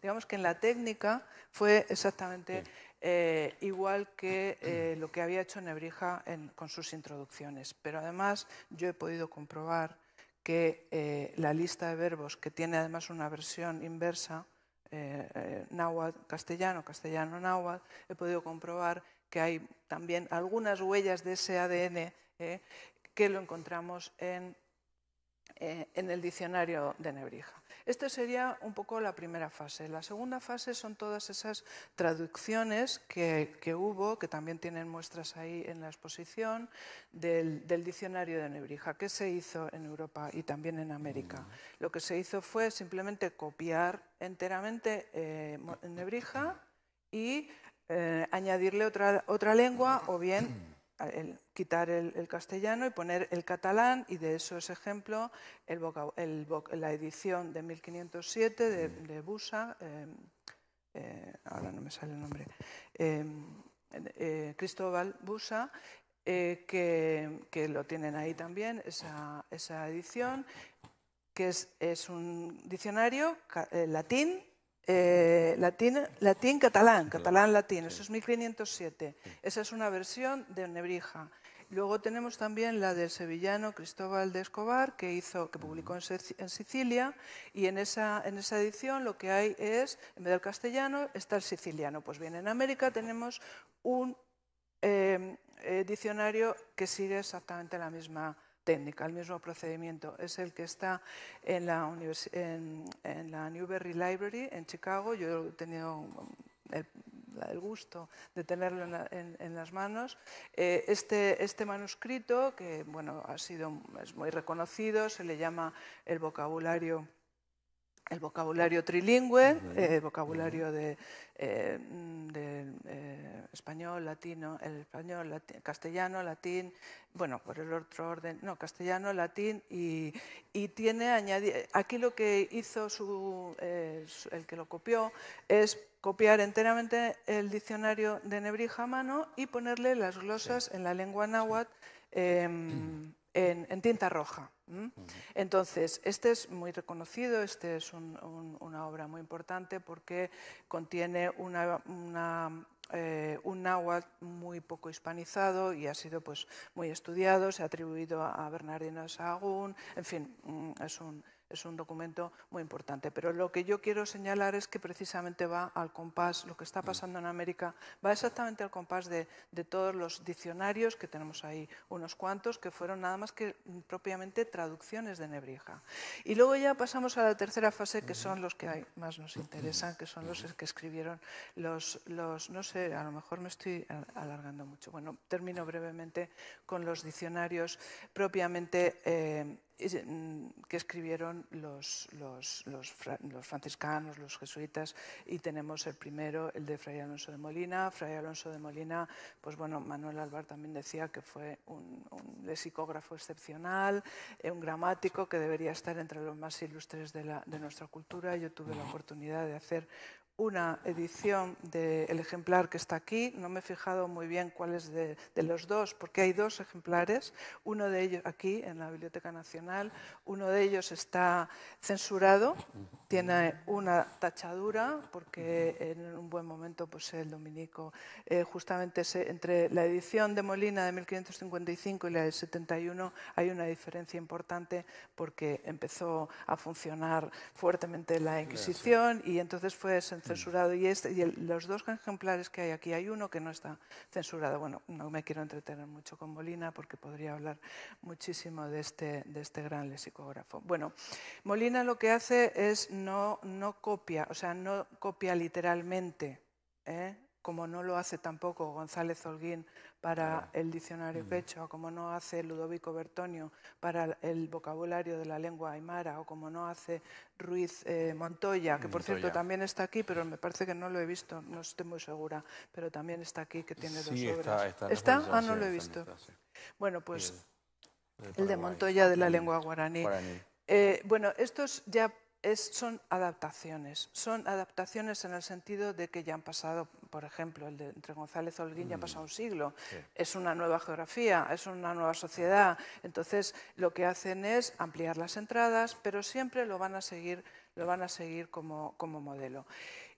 digamos que en la técnica fue exactamente eh, igual que eh, lo que había hecho Nebrija en, con sus introducciones, pero además yo he podido comprobar que eh, la lista de verbos, que tiene además una versión inversa, náhuatl-castellano, castellano-náhuatl, he podido comprobar que hay también algunas huellas de ese ADN eh, que lo encontramos en, eh, en el diccionario de Nebrija. Esta sería un poco la primera fase. La segunda fase son todas esas traducciones que, hubo, que también tienen muestras ahí en la exposición, del, diccionario de Nebrija. ¿Qué se hizo en Europa y también en América? Mm. Lo que se hizo fue simplemente copiar enteramente eh, Nebrija y eh, añadirle otra, otra lengua o bien quitar el, castellano y poner el catalán y de eso es ejemplo el la edición de 1507 de, mm. de Busa, em, eh, ahora no me sale el nombre, em, eh, Cristóbal Busa, que, que, lo tienen ahí también, esa, esa edición, que es, es un diccionario latín eh, latín catalán, catalán latín, eso es 1507. Esa es una versión de Nebrija. Luego tenemos también la del sevillano Cristóbal de Escobar, que, que publicó en, Sicilia, y en esa, edición lo que hay es, en vez del castellano, está el siciliano. Pues bien, en América tenemos un eh, eh, diccionario que sigue exactamente la misma técnica, el mismo procedimiento. Es el que está en la, en, la Newberry Library en Chicago. Yo he tenido um, el, gusto de tenerlo en, las manos. Eh, este, este, manuscrito, que bueno, ha sido, es muy reconocido, se le llama el vocabulario el vocabulario trilingüe, eh, el vocabulario de, eh, eh, español, latino, el español, castellano, latín, bueno, por el otro orden, no, castellano, latín, y, tiene añadido, aquí lo que hizo su, el que lo copió es copiar enteramente el diccionario de Nebrija mano y ponerle las glosas en la lengua náhuatl em, mm. en tinta roja. Entonces, este es muy reconocido, este es una obra muy importante porque contiene una, eh, un náhuatl muy poco hispanizado y ha sido pues, muy estudiado, se ha atribuido a Bernardino Sahagún, en fin, mm, es un, es un documento muy importante. Pero lo que yo quiero señalar es que precisamente va al compás, lo que está mm. pasando en América, va exactamente al compás de, todos los diccionarios, que tenemos ahí unos cuantos, que fueron nada más que mm, propiamente traducciones de Nebrija. Y luego ya pasamos a la tercera fase, que son los que más nos interesan, que son los que escribieron los, los no sé, a lo mejor me estoy alargando mucho. Bueno, termino brevemente con los diccionarios propiamente... Eh, Mm, que escribieron los, los, franciscanos, los jesuitas, y tenemos el primero, el de Fray Alonso de Molina. Fray Alonso de Molina, pues bueno, Manuel Alvar también decía que fue un, lexicógrafo excepcional, eh, un gramático que debería estar entre los más ilustres de, de nuestra cultura. Yo tuve la oportunidad de hacer una edición del ejemplar que está aquí. No me he fijado muy bien cuál es de, los dos, porque hay dos ejemplares. Uno de ellos aquí en la Biblioteca Nacional, uno de ellos está censurado, tiene una tachadura, porque en un buen momento pues, el dominico, eh, justamente entre la edición de Molina de 1555 y la del 71 hay una diferencia importante porque empezó a funcionar fuertemente la Inquisición y entonces fue censurado y, este, y los dos ejemplares que hay aquí, hay uno que no está censurado. Bueno, no me quiero entretener mucho con Molina porque podría hablar muchísimo de este, de este gran lexicógrafo. Bueno, Molina lo que hace es no, no copia, o sea, no copia literalmente, ¿eh? como no lo hace tampoco González Holguín para el diccionario mm. quechua, como no hace Ludovico Bertonio para el vocabulario de la lengua aymara, o como no hace Ruiz eh, Montoya, que por cierto también está aquí, pero me parece que no lo he visto, no estoy muy segura, pero también está aquí, que tiene dos obras. ¿Está? Ah, no lo he visto. Bueno, pues eh, eh, el, de Montoya de la lengua guaraní. bueno, estos ya son adaptaciones, son adaptaciones en el sentido de que ya han pasado, por ejemplo, el de entre González Holguín ya ha pasado un mm, siglo, es una nueva geografía, es una nueva sociedad, entonces lo que hacen es ampliar las entradas, pero siempre lo van a seguir, lo van a seguir como, como modelo.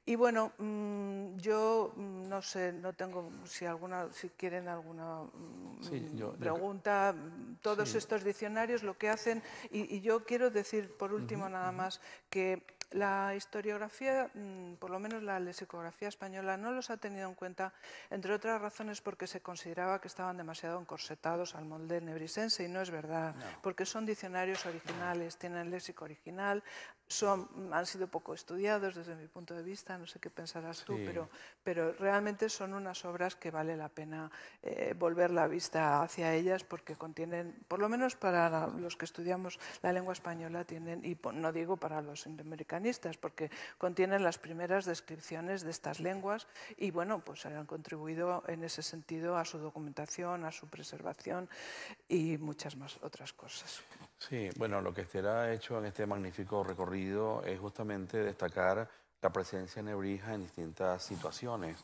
Y bueno, mm, yo mm, no sé, no tengo si alguna, si quieren alguna mm, pregunta. Todos estos diccionarios lo que hacen, y, yo quiero decir por último nada más que la historiografía, mm, por lo menos la lexicografía española, no los ha tenido en cuenta, entre otras razones porque se consideraba que estaban demasiado encorsetados al molde nebrisense, y no es verdad, porque son diccionarios originales, tienen léxico original, son, han sido poco estudiados desde mi punto de vista, no sé qué pensarás tú, pero, pero realmente son unas obras que vale la pena eh, volver la vista hacia ellas porque contienen, por lo menos para los que estudiamos la lengua española, tienen, y no digo para los indamericanos, porque contienen las primeras descripciones de estas lenguas y, bueno, pues han contribuido en ese sentido a su documentación, a su preservación y muchas más otras cosas. Sí, bueno, lo que ha hecho en este magnífico recorrido es justamente destacar la presencia de nebrija en distintas situaciones.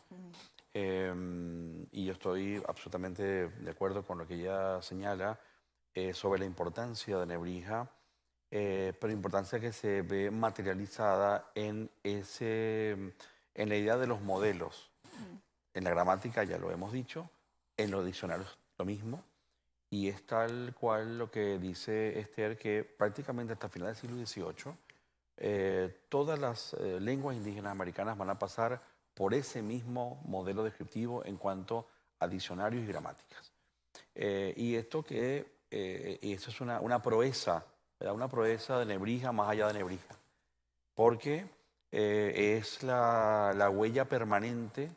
Em, y yo estoy absolutamente de acuerdo con lo que ella señala eh, sobre la importancia de Nebrija eh, pero importancia que se ve materializada en, ese, mm, en la idea de los modelos. Mm. En la gramática ya lo hemos dicho, en los diccionarios lo mismo, y es tal cual lo que dice Esther, que prácticamente hasta final del siglo XVIII, eh, todas las eh, lenguas indígenas americanas van a pasar por ese mismo modelo descriptivo en cuanto a diccionarios y gramáticas. Eh, y esto que, y eso es una, una proeza una proeza de Nebrija más allá de Nebrija, porque eh, es la, huella permanente,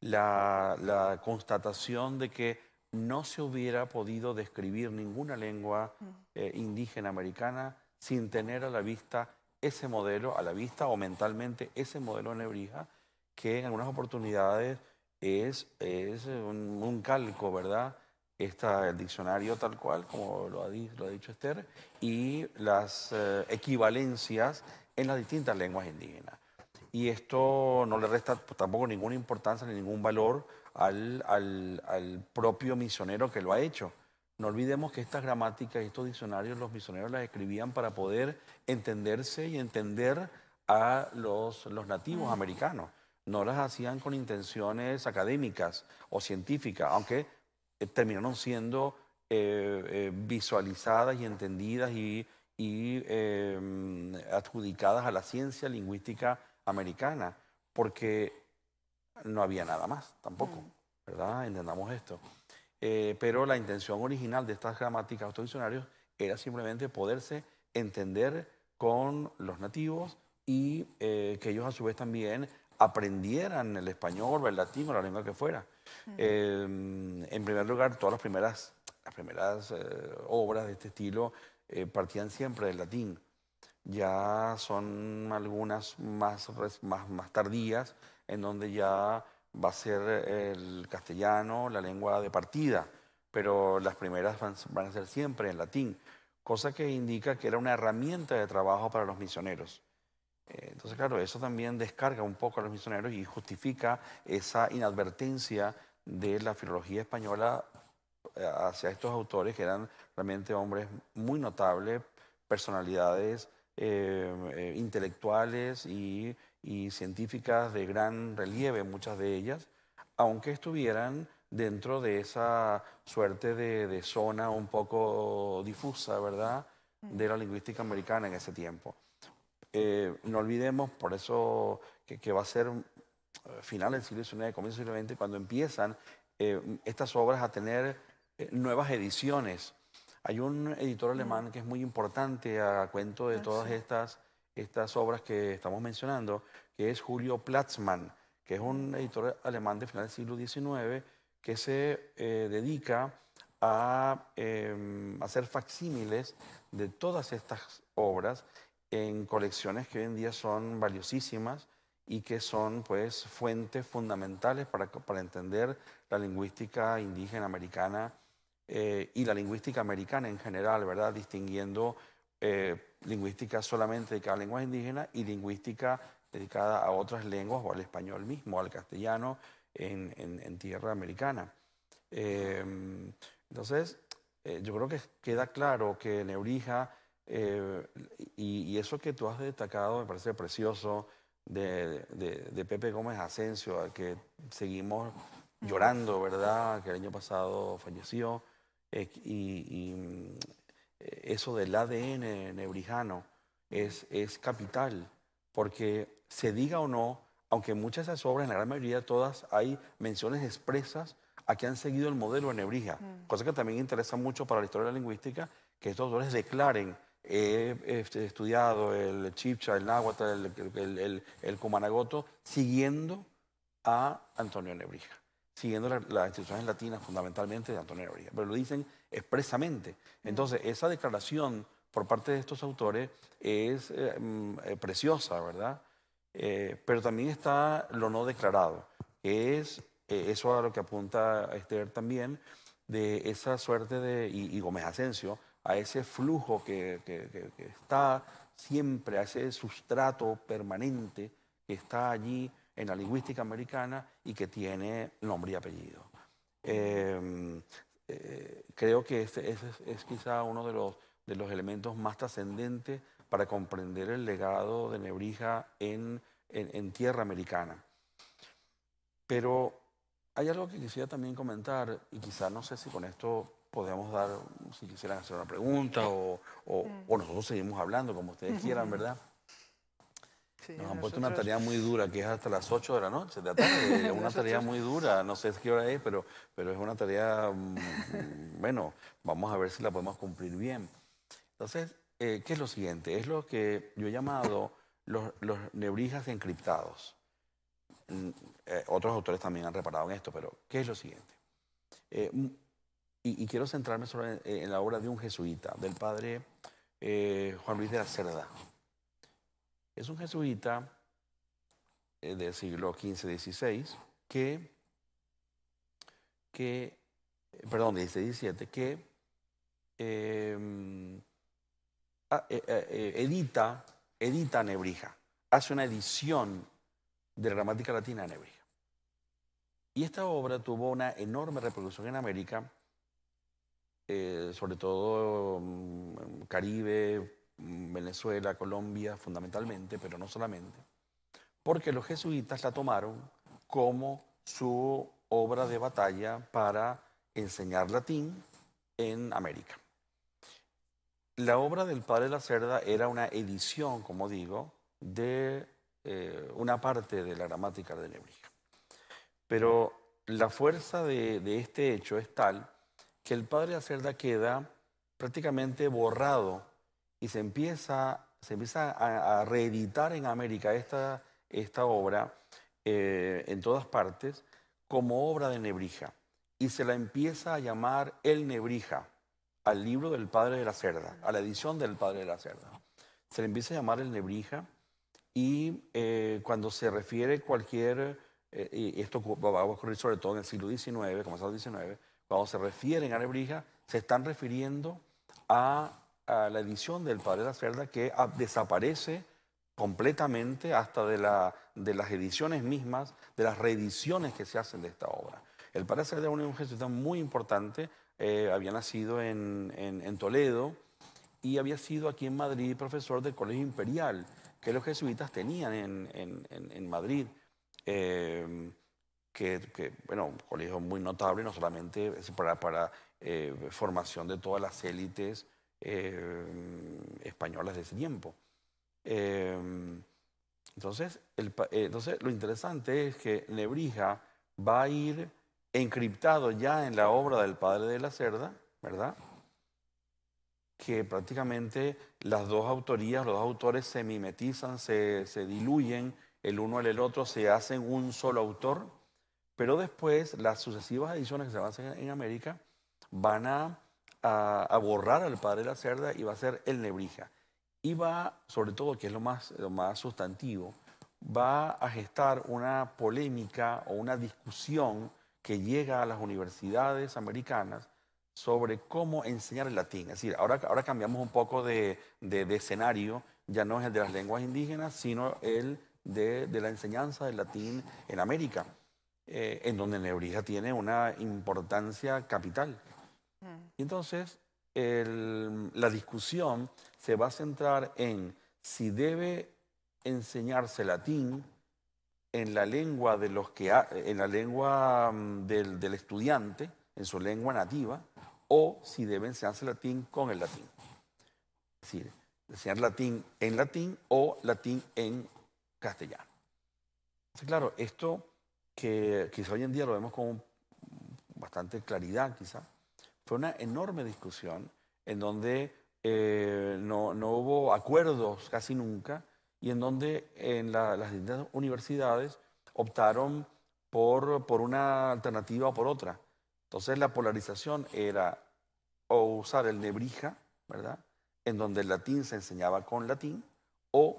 la, constatación de que no se hubiera podido describir ninguna lengua eh, indígena americana sin tener a la vista ese modelo, a la vista o mentalmente ese modelo de Nebrija, que en algunas oportunidades es, es un calco, ¿verdad? está el diccionario tal cual, como lo ha, lo ha dicho Esther, y las eh, equivalencias en las distintas lenguas indígenas. Y esto no le resta tampoco ninguna importancia ni ningún valor al, al propio misionero que lo ha hecho. No olvidemos que estas gramáticas y estos diccionarios los misioneros las escribían para poder entenderse y entender a los, los nativos mm. americanos. No las hacían con intenciones académicas o científicas, aunque eh, terminaron siendo eh, eh, visualizadas y entendidas y, em, adjudicadas a la ciencia lingüística americana, porque no había nada más tampoco, mm. ¿verdad? Entendamos esto. pero la intención original de estas gramáticas, estos diccionarios, era simplemente poderse entender con los nativos y que ellos a su vez también aprendieran el español, el latín o la lengua que fuera. Em, en primer lugar, todas las primeras, las primeras eh, obras de este estilo eh, partían siempre del latín. Ya son algunas más, más, tardías, en donde ya va a ser eh, el castellano la lengua de partida, pero las primeras van a ser siempre en latín, cosa que indica que era una herramienta de trabajo para los misioneros. Entonces, claro, eso también descarga un poco a los misioneros y justifica esa inadvertencia de la filología española eh, hacia estos autores que eran realmente hombres muy notables, personalidades eh, eh, intelectuales y, científicas de gran relieve, muchas de ellas, aunque estuvieran dentro de esa suerte de, de, zona un poco difusa, ¿verdad?, mm. de la lingüística americana en ese tiempo. Eh, no olvidemos, por eso que, va a ser eh, final del siglo XIX, comienzo del siglo XX, cuando empiezan eh, estas obras a tener nuevas ediciones. Hay un editor mm. alemán que es muy importante a cuento de ah, todas estas, estas obras que estamos mencionando, que es Julio Platzmann, que es un editor alemán de final del siglo XIX que se dedica a em, hacer facsímiles de todas estas obras en colecciones que hoy en día son valiosísimas y que son pues fuentes fundamentales para, para entender la lingüística indígena americana eh, y la lingüística americana en general, ¿verdad? Distinguiendo eh, lingüística solamente dedicada a lenguas indígenas y lingüística dedicada a otras lenguas o al español mismo, al castellano en, en, tierra americana. Eh, entonces, yo creo que queda claro que Neurija eh, y, eso que tú has destacado me parece precioso de, Pepe Gómez Asensio, al que seguimos llorando, ¿verdad? Que el año pasado falleció. Eh, y, eh, eso del ADN nebrijano es, es capital, porque se diga o no, aunque muchas de esas obras, en la gran mayoría de todas, hay menciones expresas a que han seguido el modelo de Nebrija, cosa que también interesa mucho para la historia de la lingüística, que estos autores declaren he este, estudiado el chipcha, el náhuatl, el, el, cumanagoto, siguiendo a Antonio Nebrija, siguiendo las instituciones latinas fundamentalmente de Antonio Nebrija, pero lo dicen expresamente. Entonces, esa declaración por parte de estos autores es eh, mm, eh, preciosa, ¿verdad? Eh, pero también está lo no declarado, que es eso a lo que apunta Esther también, de esa suerte de, y, y Gómez Asensio, a ese flujo que, está siempre, a ese sustrato permanente que está allí en la lingüística americana y que tiene nombre y apellido. Em, eh, creo que este, ese, es, quizá uno de los, de los elementos más trascendentes para comprender el legado de Nebrija en, tierra americana. Pero hay algo que quisiera también comentar, y quizá no sé si con esto podemos dar, si quisieran hacer una pregunta o, nosotros seguimos hablando como ustedes quieran, ¿verdad? Nos han puesto una tarea muy dura, que es hasta las 8 de la noche, de la eh, una tarea muy dura, no sé qué hora es, pero, pero es una tarea, mm, bueno, vamos a ver si la podemos cumplir bien. Entonces, eh, ¿qué es lo siguiente? Es lo que yo he llamado los, los nebrijas encriptados. Mm, eh, otros autores también han reparado en esto, pero ¿qué es lo siguiente? Y, quiero centrarme solo en, la obra de un jesuita, del padre eh, Juan Luis de la Cerda. Es un jesuita eh, del siglo XV-XVI que, perdón, que em, eh, edita, edita Nebrija, hace una edición de la gramática latina de Nebrija. Y esta obra tuvo una enorme reproducción en América eh, sobre todo mm, Caribe, mm, Venezuela, Colombia, fundamentalmente, pero no solamente, porque los jesuitas la tomaron como su obra de batalla para enseñar latín en América. La obra del Padre de la Cerda era una edición, como digo, de eh, una parte de la gramática de Nebrija. Pero la fuerza de, de este hecho es tal que el padre de la Cerda queda prácticamente borrado y se empieza, se empieza a, reeditar en América esta, esta obra eh, en todas partes como obra de Nebrija y se la empieza a llamar El Nebrija al libro del padre de la cerda, a la edición del padre de la cerda. Se le empieza a llamar El Nebrija y eh, cuando se refiere cualquier, eh, y esto va a ocurrir sobre todo en el siglo XIX, comenzado el XIX, cuando se refieren a Nebrija, se están refiriendo a, la edición del Padre de la Cerda que desaparece completamente hasta de, la, de las ediciones mismas, de las reediciones que se hacen de esta obra. El Padre de la Cerda era un jesuita muy importante, eh, había nacido en, Toledo y había sido aquí en Madrid profesor del Colegio Imperial que los jesuitas tenían en, en Madrid. Eh, que, bueno, un colegio muy notable, no solamente para, para eh, formación de todas las élites eh, españolas de ese tiempo. Eh, entonces, entonces, lo interesante es que Nebrija va a ir encriptado ya en la obra del padre de la cerda, ¿verdad? Que prácticamente las dos autorías, los dos autores se mimetizan, se, se diluyen el uno el otro, se hacen un solo autor. Pero después las sucesivas ediciones que se van a hacer en América van a, borrar al Padre de la Cerda y va a ser el Nebrija. Y va, sobre todo, que es lo más, lo más sustantivo, va a gestar una polémica o una discusión que llega a las universidades americanas sobre cómo enseñar el latín. Es decir, ahora, ahora cambiamos un poco de, escenario, ya no es el de las lenguas indígenas, sino el de la enseñanza del latín en América. Eh, en donde Nebrija tiene una importancia capital. Mm. Y entonces la discusión se va a centrar en si debe enseñarse latín en la lengua de los que en la lengua mm, del, del, estudiante, en su lengua nativa, o si debe enseñarse latín con el latín. Es decir, enseñar latín en latín o latín en castellano. claro, esto que quizá hoy en día lo vemos con bastante claridad, quizá, fue una enorme discusión en donde eh, no, hubo acuerdos casi nunca y en donde en las universidades optaron por, una alternativa o por otra. Entonces la polarización era o usar el nebrija, ¿verdad? En donde el latín se enseñaba con latín, o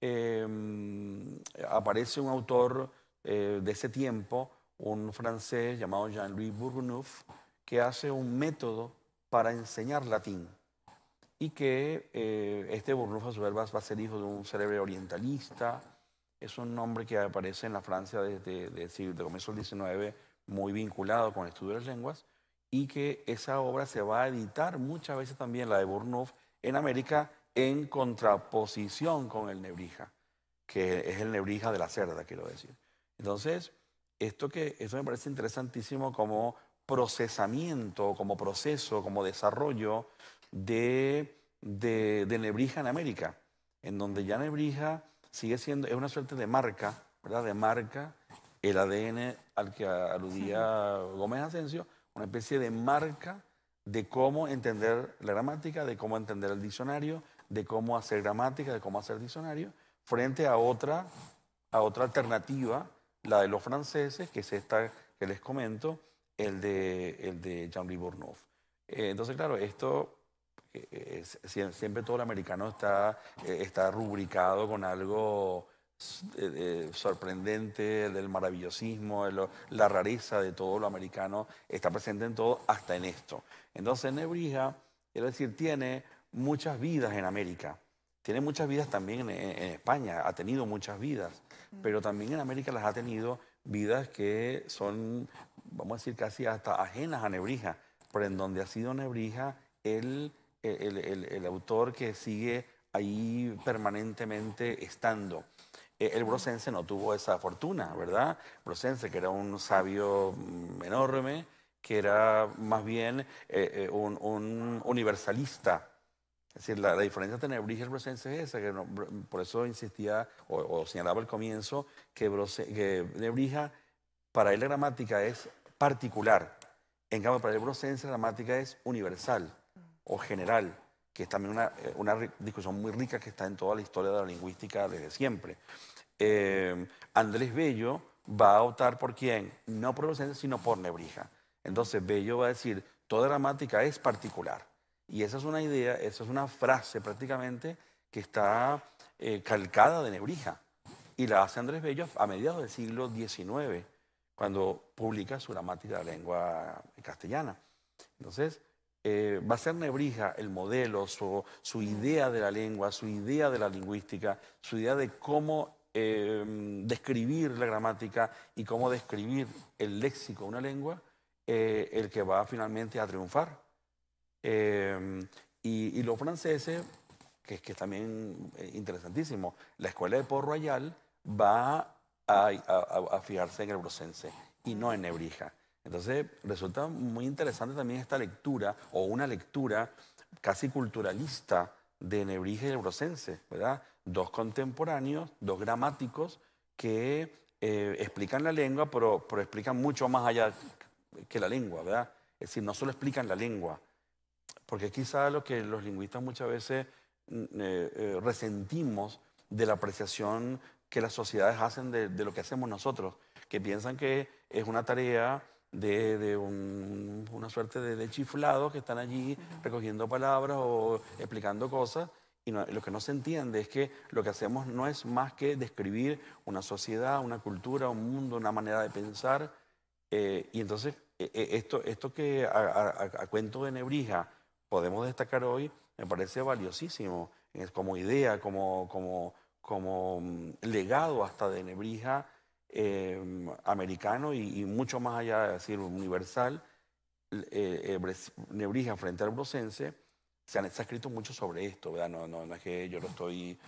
em, aparece un autor eh, de ese tiempo, un francés llamado Jean-Louis Bourgneuf, que hace un método para enseñar latín y que eh, este Bourgneuf a su vez va a ser hijo de un célebre orientalista. Es un nombre que aparece en la Francia desde, el siglo comienzo del XIX, muy vinculado con el estudio de las lenguas, y que esa obra se va a editar muchas veces también, la de Bourgneuf, en América, en contraposición con el Nebrija, que es el Nebrija de la Cerda, quiero decir. Entonces, esto, que, me parece interesantísimo como procesamiento, como proceso, como desarrollo de, Nebrija en América, en donde ya Nebrija sigue siendo, es una suerte de marca, ¿verdad? De marca, el ADN al que aludía Gómez Asensio, una especie de marca de cómo entender la gramática, de cómo entender el diccionario, de cómo hacer gramática, de cómo hacer diccionario, frente a otra, a otra alternativa la de los franceses, que es esta que les comento, el de, el de Jean-Louis eh, entonces, claro, esto eh, siempre todo lo americano está, eh, está rubricado con algo sorprendente, del maravillosismo, de la rareza de todo lo americano, está presente en todo, hasta en esto. Entonces, Nebrija, es decir, tiene muchas vidas en América, tiene muchas vidas también en España, ha tenido muchas vidas pero también en América las ha tenido vidas que son, vamos a decir, casi hasta ajenas a Nebrija, pero en donde ha sido Nebrija el, el, autor que sigue ahí permanentemente estando. Eh, el brosense no tuvo esa fortuna, ¿verdad? Brosense, que era un sabio mm, enorme, que era más bien eh, eh, un universalista, es decir, la, diferencia entre Nebrija y brocense es esa, que por eso insistía o, señalaba al comienzo que, Nebrija, para él la gramática es particular. En cambio, para el Brosense la gramática es universal o general, que es también una, eh, discusión muy rica que está en toda la historia de la lingüística desde siempre. Eh, Andrés Bello va a optar por quién? No por Brosense, sino por Nebrija. Entonces, Bello va a decir, toda gramática es particular. Y esa es una idea, esa es una frase prácticamente que está eh, calcada de Nebrija. Y la hace Andrés Bello a mediados del siglo XIX, cuando publica su gramática de la lengua castellana. Entonces, eh, va a ser Nebrija el modelo, su, idea de la lengua, su idea de la lingüística, su idea de cómo em, describir la gramática y cómo describir el léxico de una lengua, eh, el que va finalmente a triunfar. Em, y, los franceses, que, que es también eh, interesantísimo, la escuela de Port Royal va a, fijarse en el brosense y no en Nebrija. Entonces resulta muy interesante también esta lectura o una lectura casi culturalista de Nebrija y el brosense ¿verdad? Dos contemporáneos, dos gramáticos que eh, explican la lengua, pero, pero explican mucho más allá que la lengua, ¿verdad? Es decir, no solo explican la lengua, porque quizá lo que los lingüistas muchas veces mm, eh, eh, resentimos de la apreciación que las sociedades hacen de, lo que hacemos nosotros, que piensan que es una tarea de, una suerte de, de, chiflado que están allí recogiendo palabras o explicando cosas. Y lo que no se entiende es que lo que hacemos no es más que describir una sociedad, una cultura, un mundo, una manera de pensar. Eh, y entonces, esto, esto que a cuento de Nebrija podemos destacar hoy me parece valiosísimo como idea, como, como, mm, legado hasta de Nebrija eh, americano y, mucho más allá, de decir, universal. Eh, eh, Nebrija frente al brusense, se, han, ha escrito mucho sobre esto, ¿verdad? No, no, no es que yo lo estoy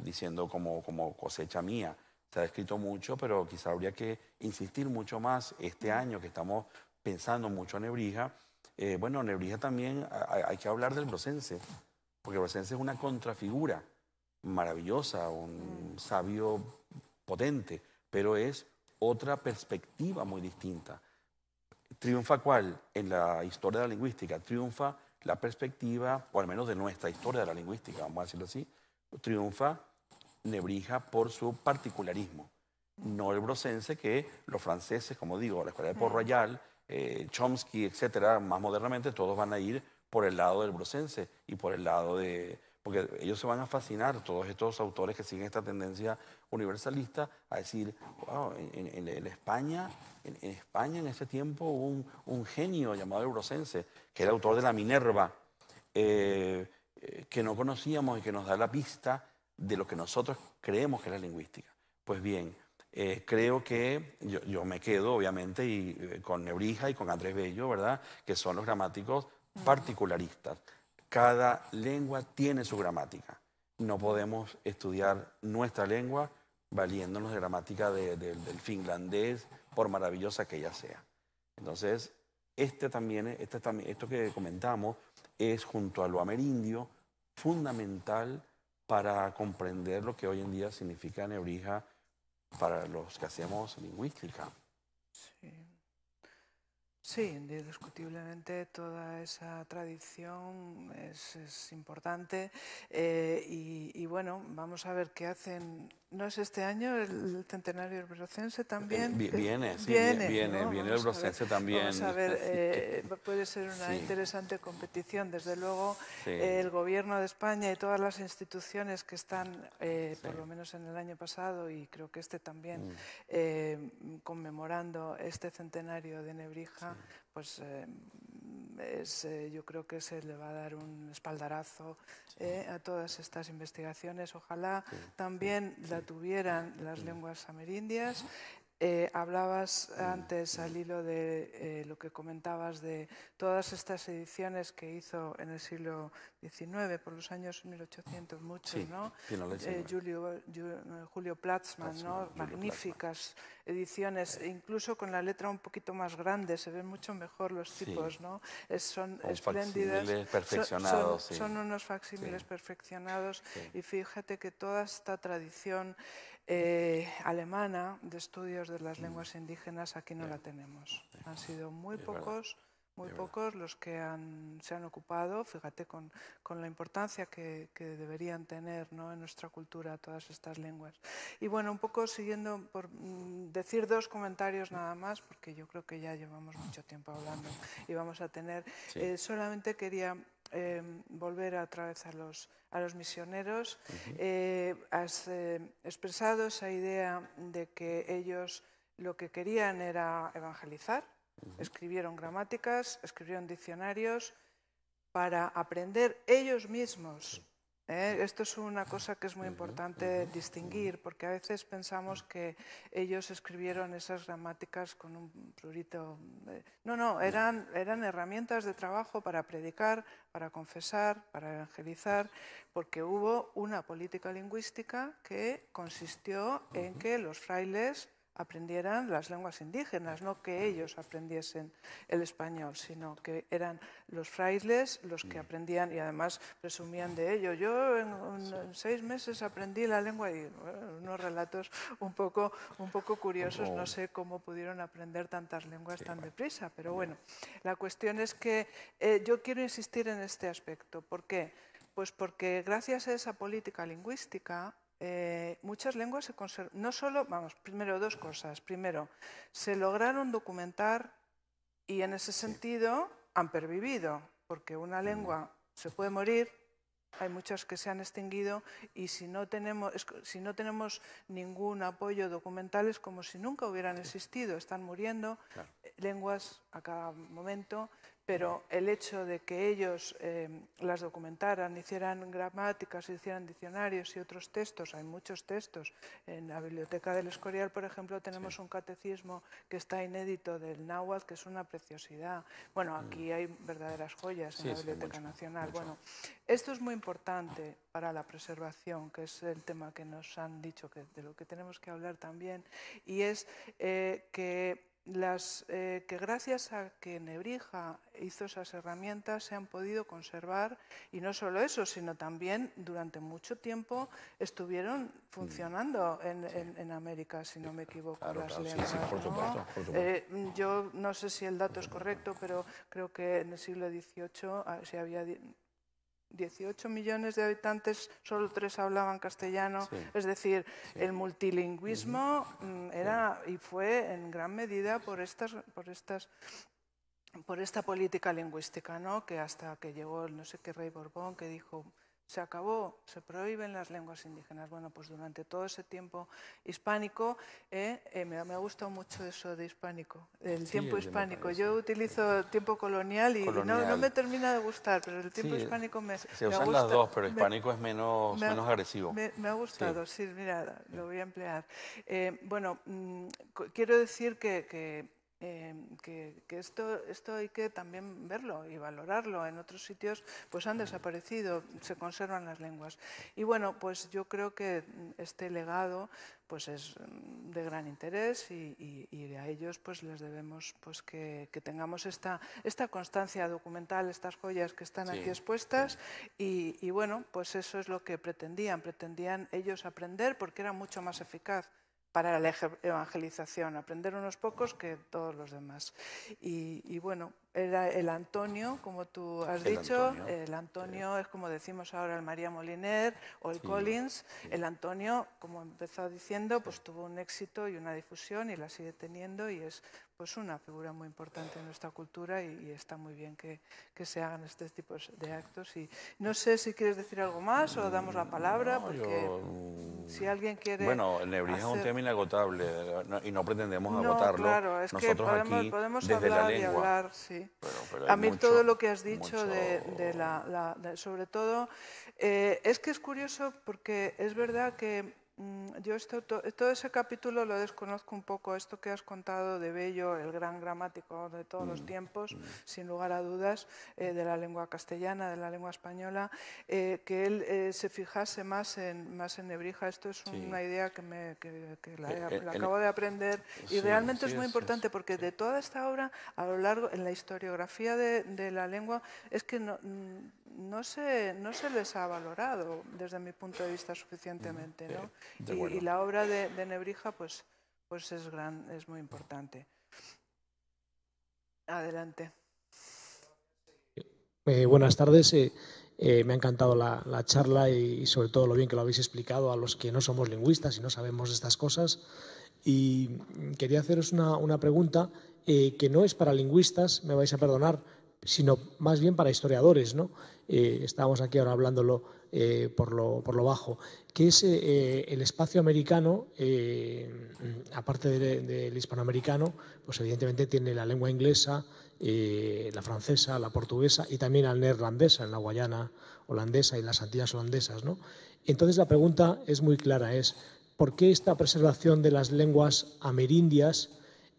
diciendo como, como cosecha mía. Se ha escrito mucho, pero quizá habría que insistir mucho más este año que estamos pensando mucho en Nebrija eh, bueno, Nebrija también hay, que hablar del Brosense, porque Brosense es una contrafigura maravillosa, un mm. sabio potente, pero es otra perspectiva muy distinta. ¿Triunfa cuál? En la historia de la lingüística, triunfa la perspectiva, o al menos de nuestra historia de la lingüística, vamos a decirlo así, triunfa Nebrija por su particularismo. No el brosense que los franceses, como digo, la escuela de mm. Port Royal, eh, Chomsky, etcétera, más modernamente, todos van a ir por el lado del brosense y por el lado de. Porque ellos se van a fascinar, todos estos autores que siguen esta tendencia universalista, a decir, wow, en, España, en, España en ese tiempo un, genio llamado el brosense, que era autor de la Minerva, eh, eh, que no conocíamos y que nos da la pista de lo que nosotros creemos que es la lingüística. Pues bien, eh, creo que yo, me quedo, obviamente, y, eh, con Nebrija y con Andrés Bello, ¿verdad? Que son los gramáticos particularistas. Cada lengua tiene su gramática. No podemos estudiar nuestra lengua valiéndonos de gramática del finlandés, por maravillosa que ella sea. Entonces, este también, este esto que comentamos es junto a lo amerindio fundamental para comprender lo que hoy en día significa Nebrija para los que hacemos lingüística. Sí. sí, indiscutiblemente toda esa tradición es, importante eh, y, bueno, vamos a ver qué hacen ¿No es este año el centenario ebrocense también? Eh, viene, sí, viene, viene, el ebrocense también. Vamos a ver, eh, puede ser una interesante competición. Desde luego, el Gobierno de España y todas las instituciones que están, eh, por lo menos en el año pasado y creo que este también, mm. conmemorando este centenario de Nebrija, pues eh, yo creo que se le va a dar un espaldarazo eh, a todas estas investigaciones. Ojalá también la tuvieran las lenguas amerindias eh, hablabas antes al hilo de eh, lo que comentabas de todas estas ediciones que hizo en el siglo XIX, por los años 1800, muchos, eh, ¿no? Julio, Julio Platzmann, Magníficas ediciones, e incluso con la letra un poquito más grande, se ven mucho mejor los tipos, ¿no? son Perfeccionados, son, son unos facsímiles perfeccionados. Y fíjate que toda esta tradición eh, alemana de estudios de las mm. lenguas indígenas, aquí no la tenemos. Han sido muy pocos. Muy pocos los que se han ocupado, fíjate, con, la importancia que, deberían tener en nuestra cultura todas estas lenguas. Y bueno, un poco siguiendo, por mm, decir dos comentarios nada más, porque yo creo que ya llevamos mucho tiempo hablando y vamos a tener. Eh, solamente quería eh, volver otra vez a los, a los misioneros. Eh, has expresado esa idea de que ellos lo que querían era evangelizar Escribieron gramáticas, escribieron diccionarios para aprender ellos mismos. ¿eh? Esto es una cosa que es muy importante distinguir, porque a veces pensamos que ellos escribieron esas gramáticas con un prurito. Eh, no, no, eran, eran herramientas de trabajo para predicar, para confesar, para evangelizar, porque hubo una política lingüística que consistió en que los frailes aprendieran las lenguas indígenas, no que ellos aprendiesen el español, sino que eran los frailes los que mm. aprendían y además presumían de ello. Yo en, seis meses aprendí la lengua y unos relatos un poco, un poco curiosos, no sé cómo pudieron aprender tantas lenguas tan deprisa, pero bueno, la cuestión es que eh, yo quiero insistir en este aspecto. ¿Por qué? Pues porque gracias a esa política lingüística, eh, muchas lenguas se conservan. No solo, vamos, primero dos cosas. Primero, se lograron documentar y en ese sentido han pervivido, porque una lengua se puede morir, hay muchas que se han extinguido y si no tenemos, si no tenemos ningún apoyo documental es como si nunca hubieran existido, están muriendo lenguas a cada momento, pero el hecho de que ellos eh, las documentaran, hicieran gramáticas, hicieran diccionarios y otros textos, hay muchos textos. En la Biblioteca del Escorial, por ejemplo, tenemos un catecismo que está inédito del náhuatl, que es una preciosidad. Bueno, aquí mm. hay verdaderas joyas en la Biblioteca Nacional. Bueno, esto es muy importante para la preservación, que es el tema que nos han dicho, que, de lo que tenemos que hablar también, y es eh, que las, eh, que gracias a que Nebrija hizo esas herramientas se han podido conservar y no solo eso, sino también durante mucho tiempo estuvieron mm. funcionando en, América, si no me equivoco, las yo no sé si el dato es correcto, pero creo que en el siglo XVIII ah, se había 18 millones de habitantes, solo tres hablaban castellano. Es decir, el multilingüismo mm, era y fue en gran medida por estas, por estas por esta política lingüística, ¿no? que hasta que llegó no sé qué rey Borbón que dijo se acabó, se prohíben las lenguas indígenas. Bueno, pues durante todo ese tiempo hispánico, eh, eh, me, ha gustado mucho eso de hispánico, el tiempo hispánico. Yo utilizo tiempo colonial y, no, me termina de gustar, pero el tiempo hispánico me, se usan las dos, pero hispánico es menos, agresivo. Me, ha gustado, sí. mira, lo voy a emplear. Eh, bueno, mm, quiero decir que Em, que, esto, hay que también verlo y valorarlo. En otros sitios pues han desaparecido, se conservan las lenguas. Y bueno, pues yo creo que este legado pues es mm, de gran interés y, a ellos pues les debemos pues que, tengamos esta, constancia documental, estas joyas que están aquí expuestas y bueno, pues eso es lo que pretendían, pretendían ellos aprender porque era mucho más eficaz para la evangelización, aprender unos pocos que todos los demás. Y, bueno, era el Antonio, como tú has dicho, el Antonio es como decimos ahora el María Moliner o el Collins, el Antonio, como he empezado diciendo, pues tuvo un éxito y una difusión y la sigue teniendo y es es pues, una figura muy importante en nuestra cultura y, está muy bien que, se hagan este tipo de actos. Y no sé si quieres decir algo más o damos la palabra, porque mm, si alguien quiere... Bueno, el neurismo es un tema inagotable y no pretendemos agotarlo claro, es podemos, aquí hablar Y hablar, sí. A mí todo lo que has dicho, de, la, sobre todo, eh, es que es curioso porque es verdad que Mm, yo todo ese capítulo lo desconozco un poco, esto que has contado de Bello, el gran gramático de todos los mm, tiempos, mm. sin lugar a dudas, eh, de la lengua castellana, de la lengua española, eh, que él eh, se fijase más en, más en Nebrija, esto es una idea que, me, que, la, acabo de aprender y realmente es muy importante porque de toda esta obra, a lo largo, en la historiografía de, de la lengua, es que no no se, no les ha valorado desde mi punto de vista suficientemente. y, la obra de, Nebrija pues, pues es, gran, es muy importante. Adelante. Eh, buenas tardes. Eh, eh, me ha encantado la, charla y, sobre todo lo bien que lo habéis explicado a los que no somos lingüistas y no sabemos estas cosas. Y quería haceros una pregunta que no es para lingüistas, me vais a perdonar, sino más bien para historiadores, ¿no? Eh, estábamos aquí ahora hablándolo eh, por, lo, bajo, que es eh, el espacio americano, aparte del hispanoamericano, pues evidentemente tiene la lengua inglesa, la francesa, la portuguesa y también la neerlandesa, en la Guayana holandesa y las Antillas holandesas, ¿no? Entonces la pregunta es muy clara, es ¿por qué esta preservación de las lenguas amerindias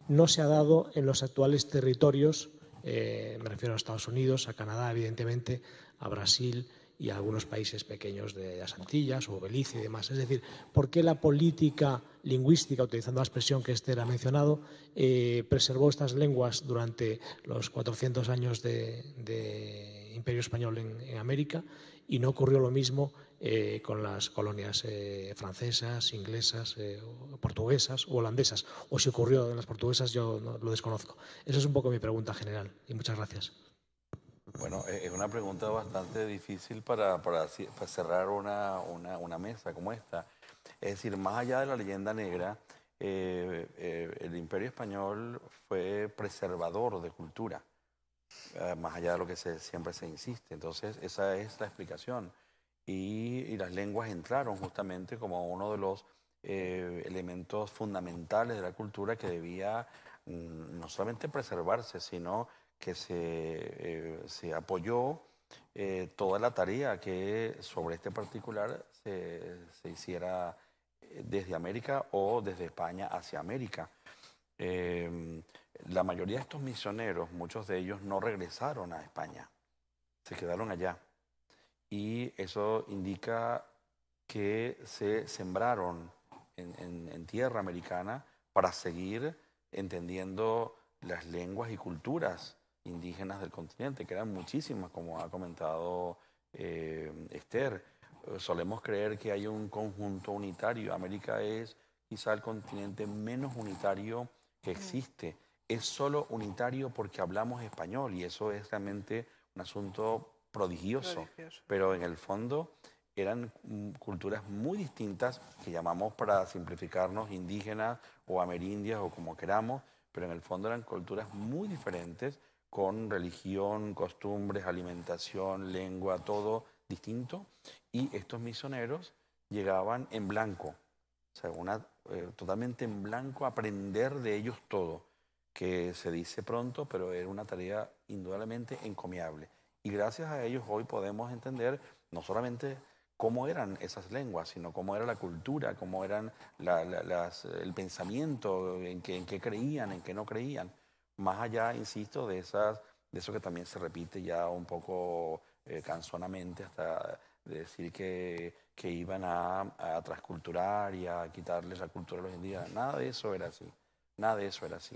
no se ha dado en los actuales territorios eh, me refiero a Estados Unidos, a Canadá, evidentemente, a Brasil y a algunos países pequeños de las Antillas o Belice y demás. Es decir, ¿por qué la política lingüística, utilizando la expresión que Esther ha mencionado, eh, preservó estas lenguas durante los 400 años de, Imperio Español en, en América y no ocurrió lo mismo eh, con las colonias eh, francesas, inglesas, eh, portuguesas o holandesas. O si ocurrió en las portuguesas, yo lo desconozco. Esa es un poco mi pregunta general y muchas gracias. Bueno, es una pregunta bastante difícil para, cerrar una, mesa como esta. Es decir, más allá de la leyenda negra, el imperio español fue preservador de cultura, más allá de lo que siempre se insiste. Entonces, esa es la explicación y, las lenguas entraron justamente como uno de los eh, elementos fundamentales de la cultura que debía mm, no solamente preservarse, sino que se, eh, se apoyó eh, toda la tarea que sobre este particular se, se, hiciera desde América o desde España hacia América. Em, la mayoría de estos misioneros, muchos de ellos no regresaron a España, se quedaron allá y eso indica que se sembraron en, tierra americana para seguir entendiendo las lenguas y culturas indígenas del continente, que eran muchísimas, como ha comentado eh, Esther. Solemos creer que hay un conjunto unitario. América es quizá el continente menos unitario que existe. Es solo unitario porque hablamos español y eso es realmente un asunto prodigioso, pero en el fondo eran mm, culturas muy distintas que llamamos para simplificarnos indígenas o amerindias o como queramos, pero en el fondo eran culturas muy diferentes con religión, costumbres, alimentación, lengua, todo distinto. Y estos misioneros llegaban en blanco, eh, totalmente en blanco, aprender de ellos todo, que se dice pronto, pero era una tarea indudablemente encomiable. Y gracias a ellos hoy podemos entender no solamente cómo eran esas lenguas, sino cómo era la cultura, cómo eran el pensamiento, en qué, en creían, en qué no creían. Más allá, insisto, de, esas, de eso que también se repite ya un poco eh, cansonamente, hasta de decir que, que iban a, a, transculturar y a quitarles la cultura hoy en día. Nada de eso era así, nada de eso era así.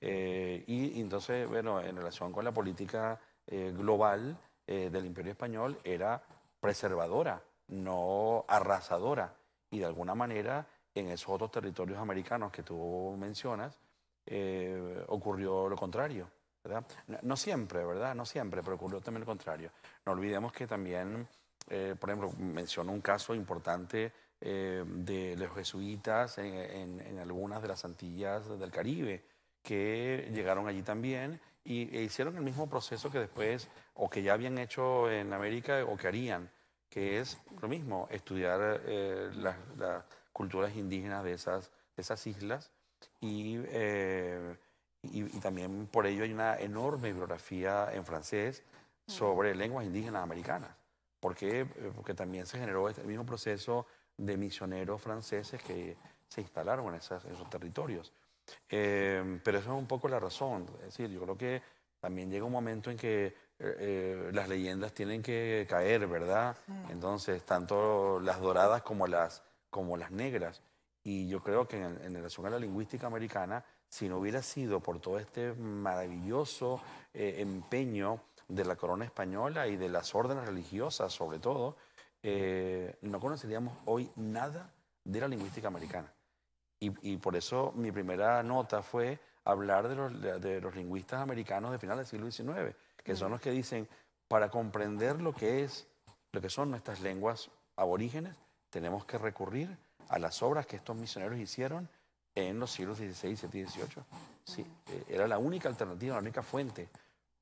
Eh, y, y entonces, bueno, en relación con la política eh, global eh, del imperio español era preservadora, no arrasadora. Y de alguna manera, en esos otros territorios americanos que tú mencionas, eh, ocurrió lo contrario. No, siempre, ¿verdad? No siempre, pero ocurrió también lo contrario. No olvidemos que también, por ejemplo, menciono un caso importante de los jesuitas en algunas de las Antillas del Caribe, que llegaron allí también y e hicieron el mismo proceso que después, o que ya habían hecho en América, o que harían, que es lo mismo, estudiar eh, las, culturas indígenas de esas, de esas islas eh, y, y, también por ello hay una enorme bibliografía en francés sobre mm. lenguas indígenas americanas, porque, eh, porque también se generó este, el mismo proceso de misioneros franceses que se instalaron en esos territorios. Em, pero eso es un poco la razón. Es decir, yo creo que también llega un momento en que eh, las leyendas tienen que caer, ¿verdad? Entonces, tanto las doradas como las, como las negras. Y yo creo que en, en relación a la lingüística americana, si no hubiera sido por todo este maravilloso eh, empeño de la corona española y de las órdenes religiosas, sobre todo, eh, no conoceríamos hoy nada de la lingüística americana. Y, por eso mi primera nota fue hablar de los, lingüistas americanos de final del siglo XIX, que son los que dicen, para comprender lo que es, lo que son nuestras lenguas aborígenes, tenemos que recurrir a las obras que estos misioneros hicieron en los siglos XVI, XVII y XVIII. Sí, eh, era la única alternativa, la única fuente,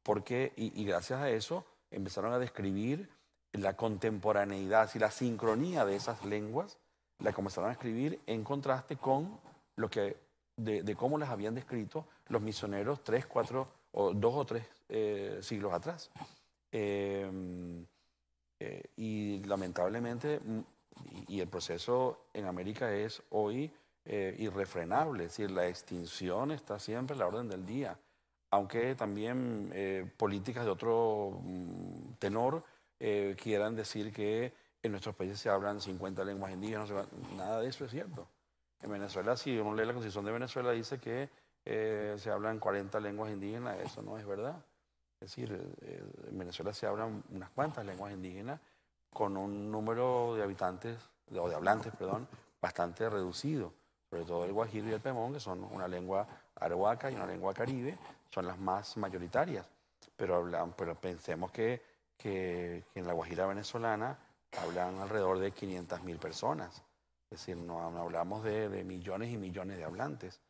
porque, y gracias a eso empezaron a describir la contemporaneidad y la sincronía de esas lenguas la comenzaron a escribir en contraste con lo que, de, cómo las habían descrito los misioneros tres, cuatro, o dos o tres eh, siglos atrás. Eh, eh, y lamentablemente, mm, y, el proceso en América es hoy irrefrenable, es decir, la extinción está siempre a la orden del día, aunque también políticas de otro mm, tenor quieran decir que en nuestros países se hablan 50 lenguas indígenas, nada de eso es cierto. En Venezuela, si uno lee la Constitución de Venezuela, dice que eh, se hablan 40 lenguas indígenas, eso no es verdad. Es decir, eh, eh, en Venezuela se hablan unas cuantas lenguas indígenas con un número de habitantes, o de hablantes, perdón, bastante reducido. Sobre todo el guajiro y el pemón, que son una lengua arhuaca y una lengua caribe, son las más mayoritarias. Pero, hablan, pero pensemos que en la guajira venezolana hablan alrededor de 500.000 personas. Es decir, no, hablamos de, millones y millones de hablantes.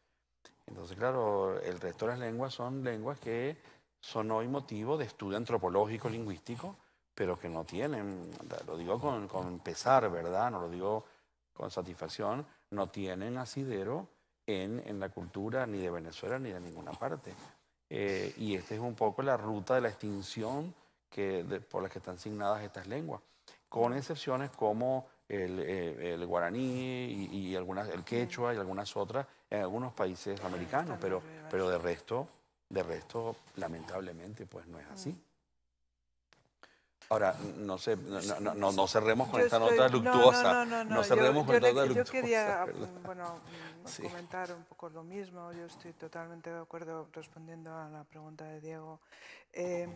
Entonces, claro, el resto de las lenguas son lenguas que son hoy motivo de estudio antropológico, lingüístico, pero que no tienen, lo digo con, pesar, ¿verdad? No lo digo con satisfacción, no tienen asidero en, la cultura ni de Venezuela ni de ninguna parte. Eh, y esta es un poco la ruta de la extinción que, por la que están asignadas estas lenguas con excepciones como el, eh, guaraní y, algunas, el quechua y algunas otras en algunos países americanos, pero, pero de resto, de resto, lamentablemente, pues no es así. Ahora, no sé, no, cerremos con esta nota luctuosa. No, cerremos no, con yo, quería mm, mm, comentar un poco lo mismo. Yo estoy totalmente de acuerdo respondiendo a la pregunta de Diego. Eh,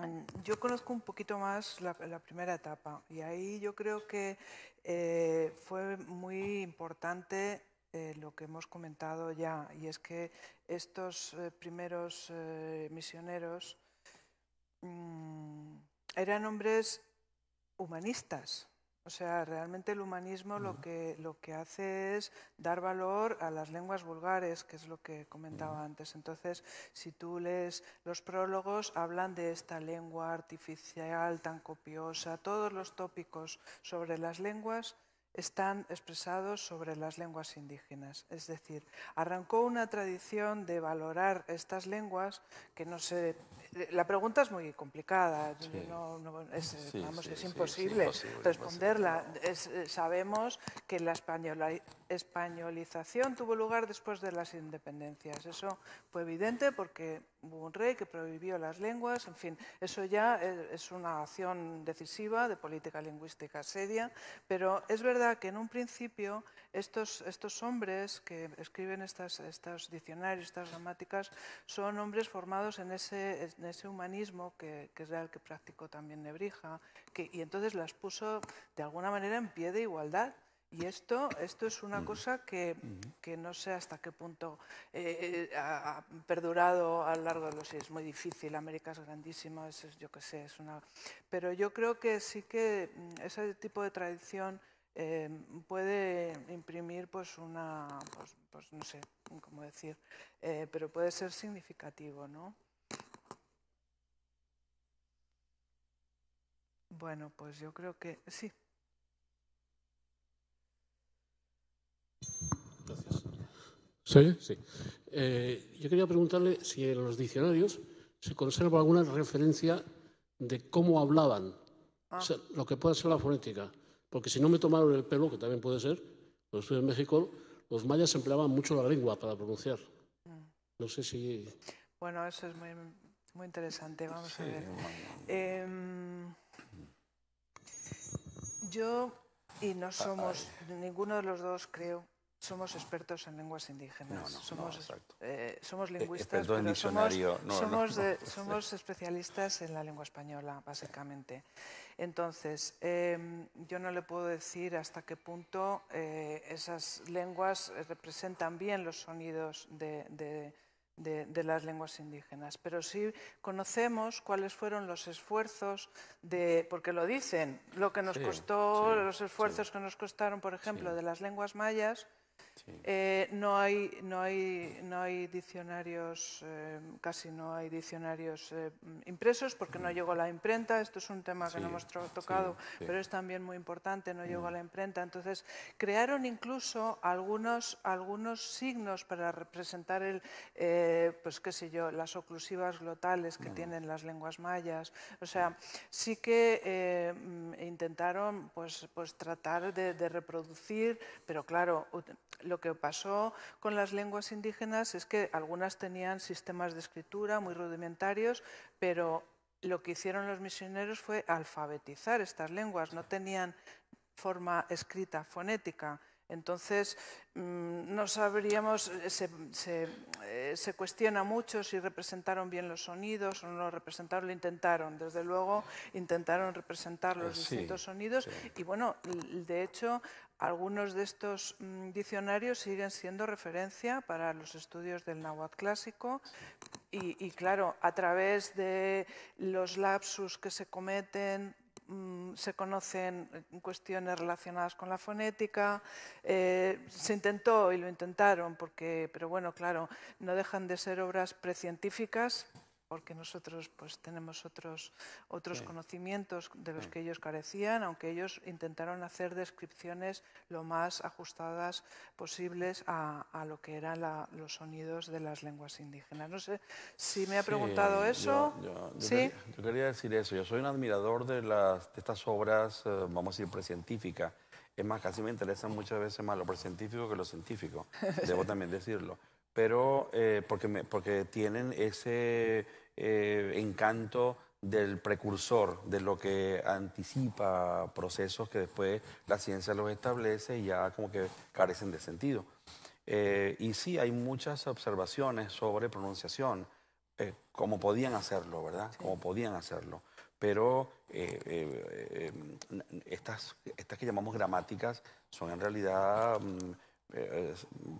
Mm, yo conozco un poquito más la, primera etapa y ahí yo creo que eh, fue muy importante eh, lo que hemos comentado ya y es que estos eh, primeros misioneros mm, eran hombres humanistas o sea, realmente el humanismo lo, que, lo que hace es dar valor a las lenguas vulgares, que es lo que comentaba antes. Entonces, si tú lees los prólogos, hablan de esta lengua artificial tan copiosa, todos los tópicos sobre las lenguas están expresados sobre las lenguas indígenas. Es decir, arrancó una tradición de valorar estas lenguas que no se... La pregunta es muy complicada, es, es imposible, responderla. Eh, sabemos que la españolización tuvo lugar después de las independencias. Eso fue evidente porque hubo un rey que prohibió las lenguas, en fin, eso ya eh, es una acción decisiva de política lingüística seria, pero es verdad que en un principio estos, estos hombres que escriben estas, estos diccionarios, estas gramáticas, son hombres formados en ese, en ese humanismo que, es el que practicó también Nebrija, y entonces las puso de alguna manera en pie de igualdad y esto, esto es una mm. cosa mm. que, no sé hasta qué punto eh, eh, ha perdurado a lo largo de los años. Es muy difícil, América es grandísima, es, yo qué sé, es una... Pero yo creo que sí que mm, ese tipo de tradición em, puede imprimir pues una, pues, pues no sé cómo decir, eh, pero puede ser significativo, ¿no? Bueno, pues yo creo que sí. ¿Sí? Sí. Eh, yo quería preguntarle si en los diccionarios se conserva alguna referencia de cómo hablaban, ah. lo que puede ser la fonética. Porque si no me tomaron el pelo, que también puede ser, cuando estuve en México, los mayas empleaban mucho la lengua para pronunciar. Mm. No sé si... Bueno, eso es muy, muy interesante, vamos a ver. Em, yo y no ah, somos, ninguno de los dos creo, somos expertos en lenguas indígenas. somos, lingüistas, somos, somos, especialistas en la lengua española, básicamente. Entonces, em, yo no le puedo decir hasta qué punto eh, esas lenguas representan bien los sonidos de, de las lenguas indígenas, pero sí conocemos cuáles fueron los esfuerzos de, porque lo dicen, lo que nos costó, los esfuerzos que nos costaron, por ejemplo, de las lenguas mayas, eh, no, hay, no, hay, no hay diccionarios, eh, casi no hay diccionarios eh, impresos porque no llegó la imprenta. Esto es un tema que no hemos tocado, pero es también muy importante, no llegó a la imprenta. Entonces, crearon incluso algunos, algunos signos para representar el, pues qué sé yo, las oclusivas glotales que tienen las lenguas mayas. O sea, sí que mm, intentaron pues, pues tratar de reproducir, pero claro, lo que pasó con las lenguas indígenas es que algunas tenían sistemas de escritura muy rudimentarios, pero lo que hicieron los misioneros fue alfabetizar estas lenguas, no tenían forma escrita fonética. Entonces, mm, no sabríamos, eh, eh, se, cuestiona mucho si representaron bien los sonidos o no los representaron, lo intentaron. Desde luego, intentaron representar los eh, distintos sonidos. Y bueno, de hecho, algunos de estos mm, diccionarios siguen siendo referencia para los estudios del náhuatl clásico y, claro, a través de los lapsus que se cometen mm, se conocen eh, cuestiones relacionadas con la fonética. Eh, se intentó y lo intentaron, porque, pero bueno, claro, no dejan de ser obras precientíficas porque nosotros pues tenemos otros, otros conocimientos de los que ellos carecían, aunque ellos intentaron hacer descripciones lo más ajustadas posibles a, lo que eran los sonidos de las lenguas indígenas. No sé si me ha preguntado eso. Yo, quería, decir eso. Yo soy un admirador de, las, estas obras, eh, vamos a decir, precientíficas. Es más, casi me interesan muchas veces más lo precientífico que lo científico, debo también decirlo. Pero eh, porque, porque tienen ese eh, encanto del precursor, de lo que anticipa procesos que después la ciencia los establece y ya como que carecen de sentido. Eh, y sí, hay muchas observaciones sobre pronunciación, eh, como podían hacerlo, ¿verdad? Como podían hacerlo. Pero estas, estas que llamamos gramáticas son en realidad mm,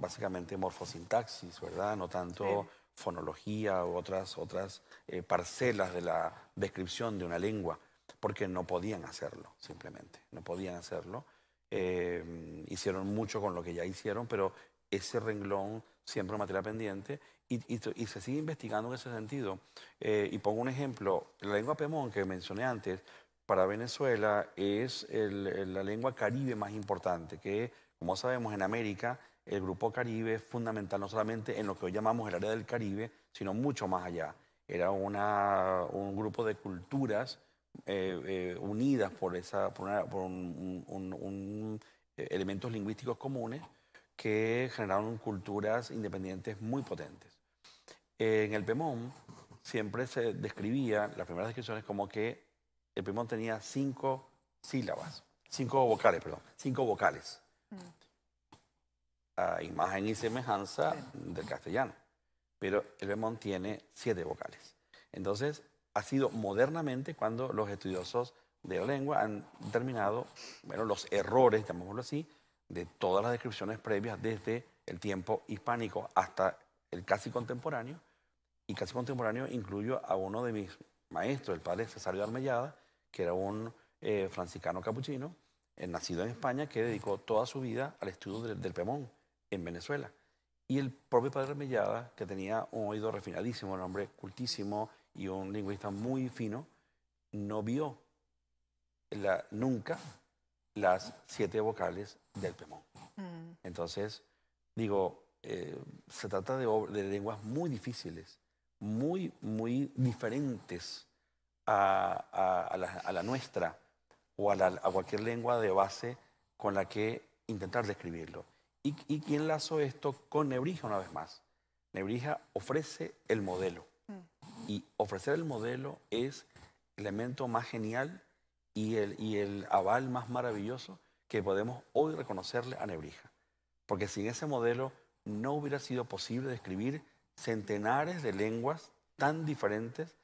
básicamente morfosintaxis, ¿verdad? No tanto fonología u otras, otras eh, parcelas de la descripción de una lengua, porque no podían hacerlo, simplemente, no podían hacerlo. Eh, hicieron mucho con lo que ya hicieron, pero ese renglón siempre materia pendiente y, se sigue investigando en ese sentido. Eh, y pongo un ejemplo, la lengua Pemón que mencioné antes, para Venezuela es la lengua caribe más importante, que como sabemos en América el Grupo Caribe es fundamental no solamente en lo que hoy llamamos el área del Caribe, sino mucho más allá. Era un grupo de culturas eh, eh, unidas por, esa, por, eh, elementos lingüísticos comunes que generaron culturas independientes muy potentes. En el Pemón siempre se describía, las primeras descripciones, como que el Pemón tenía cinco sílabas, cinco vocales, perdón, cinco vocales. Mm a imagen y semejanza del castellano, pero el pemón tiene siete vocales. Entonces, ha sido modernamente cuando los estudiosos de la lengua han determinado bueno, los errores, llamémoslo así, de todas las descripciones previas desde el tiempo hispánico hasta el casi contemporáneo. Y casi contemporáneo incluyo a uno de mis maestros, el padre Cesario Armellada, que era un eh, franciscano capuchino, eh, nacido en España, que dedicó toda su vida al estudio del Pemón en Venezuela. Y el propio padre Mellada, que tenía un oído refinadísimo, un hombre cultísimo y un lingüista muy fino, no vio la, nunca las siete vocales del Pemón. Mm. Entonces, digo, eh, se trata de, lenguas muy difíciles, muy, muy diferentes a, la, nuestra o a, cualquier lengua de base con la que intentar describirlo. ¿Y, quién lazo esto con Nebrija una vez más? Nebrija ofrece el modelo. Mm. Y ofrecer el modelo es el elemento más genial y el, y el aval más maravilloso que podemos hoy reconocerle a Nebrija. Porque sin ese modelo no hubiera sido posible describir centenares de lenguas tan diferentes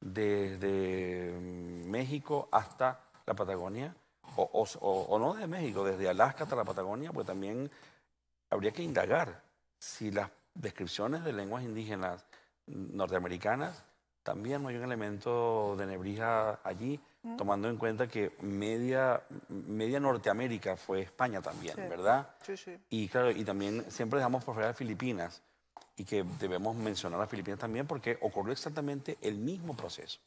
desde mm, México hasta la Patagonia, o, o, no desde México, desde Alaska hasta la Patagonia, porque también habría que indagar si las descripciones de lenguas indígenas norteamericanas también no hay un elemento de nebrija allí, tomando en cuenta que media, media Norteamérica fue España también, ¿verdad? Sí, sí. Y claro, y también siempre dejamos por fuera a Filipinas y que debemos mencionar a Filipinas también porque ocurrió exactamente el mismo proceso,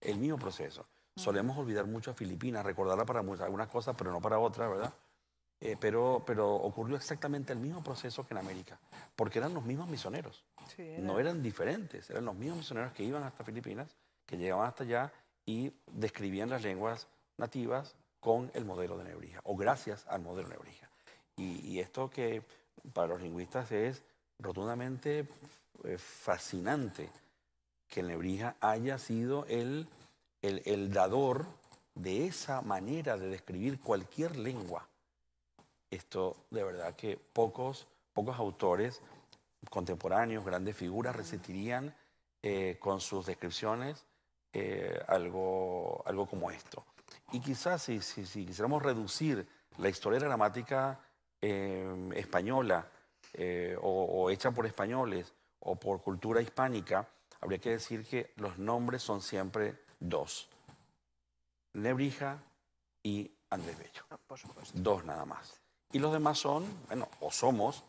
el mismo proceso. Solemos olvidar mucho a Filipinas, recordarla para algunas cosas, pero no para otras, ¿verdad? Eh, pero, ocurrió exactamente el mismo proceso que en América, porque eran los mismos misioneros. No eran diferentes, eran los mismos misioneros que iban hasta Filipinas, que llegaban hasta allá y describían las lenguas nativas con el modelo de Nebrija, o gracias al modelo de Nebrija. Y, esto que para los lingüistas es rotundamente eh, fascinante, que el Nebrija haya sido el dador de esa manera de describir cualquier lengua esto de verdad que pocos, pocos autores contemporáneos, grandes figuras, resentirían eh, con sus descripciones eh, algo, algo como esto. Y quizás si, quisiéramos reducir la historia gramática eh, española o, hecha por españoles o por cultura hispánica, habría que decir que los nombres son siempre dos. Nebrija y Andrés Bello. Ah, dos nada más. Y los demás son, bueno, o somos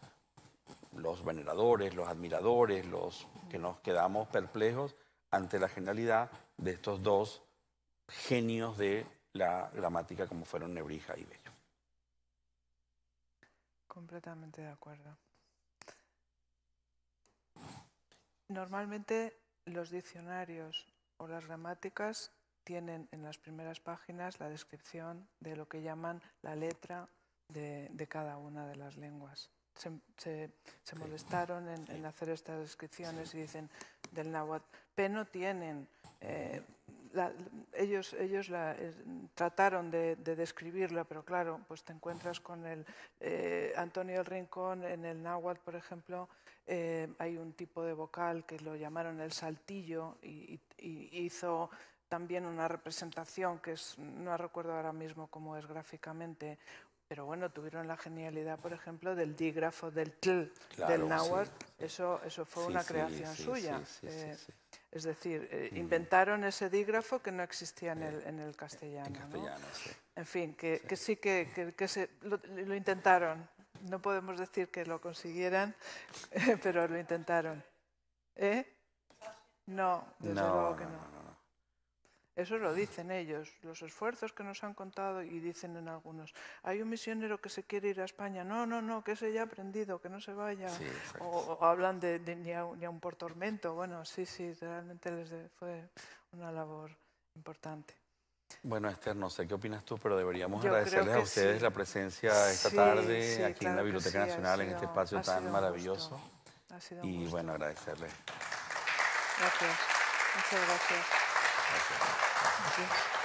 los veneradores, los admiradores, los que nos quedamos perplejos ante la genialidad de estos dos genios de la gramática como fueron Nebrija y Bello. Completamente de acuerdo. Normalmente los diccionarios o las gramáticas tienen en las primeras páginas la descripción de lo que llaman la letra de, cada una de las lenguas. Se, molestaron en, hacer estas descripciones y dicen del náhuatl, pero no tienen. Eh, ellos ellos eh, trataron de, describirla, pero claro, pues te encuentras con el eh, Antonio el Rincón en el náhuatl, por ejemplo, hay un tipo de vocal que lo llamaron el saltillo y, hizo también una representación que no recuerdo ahora mismo cómo es gráficamente, pero bueno, tuvieron la genialidad, por ejemplo, del dígrafo, del tl, del náhuatl. Eso, eso fue una creación suya. Eh, es decir, eh, mm. inventaron ese dígrafo que no existía en, eh, el, en el castellano. En, en fin, que sí que, se, lo, intentaron. No podemos decir que lo consiguieran, pero lo intentaron. ¿Eh? No, desde luego que no eso lo dicen ellos, los esfuerzos que nos han contado y dicen en algunos, hay un misionero que se quiere ir a España, no, no, no, que se haya ha aprendido, que no se vaya. o, hablan de, ni, a por tormento. Bueno, sí, sí, realmente les fue una labor importante. Bueno, Esther, no sé qué opinas tú, pero deberíamos agradecerles a ustedes la presencia esta tarde aquí en la Biblioteca Nacional, en este espacio tan maravilloso. y bueno, agradecerles. Gracias, muchas gracias. Thank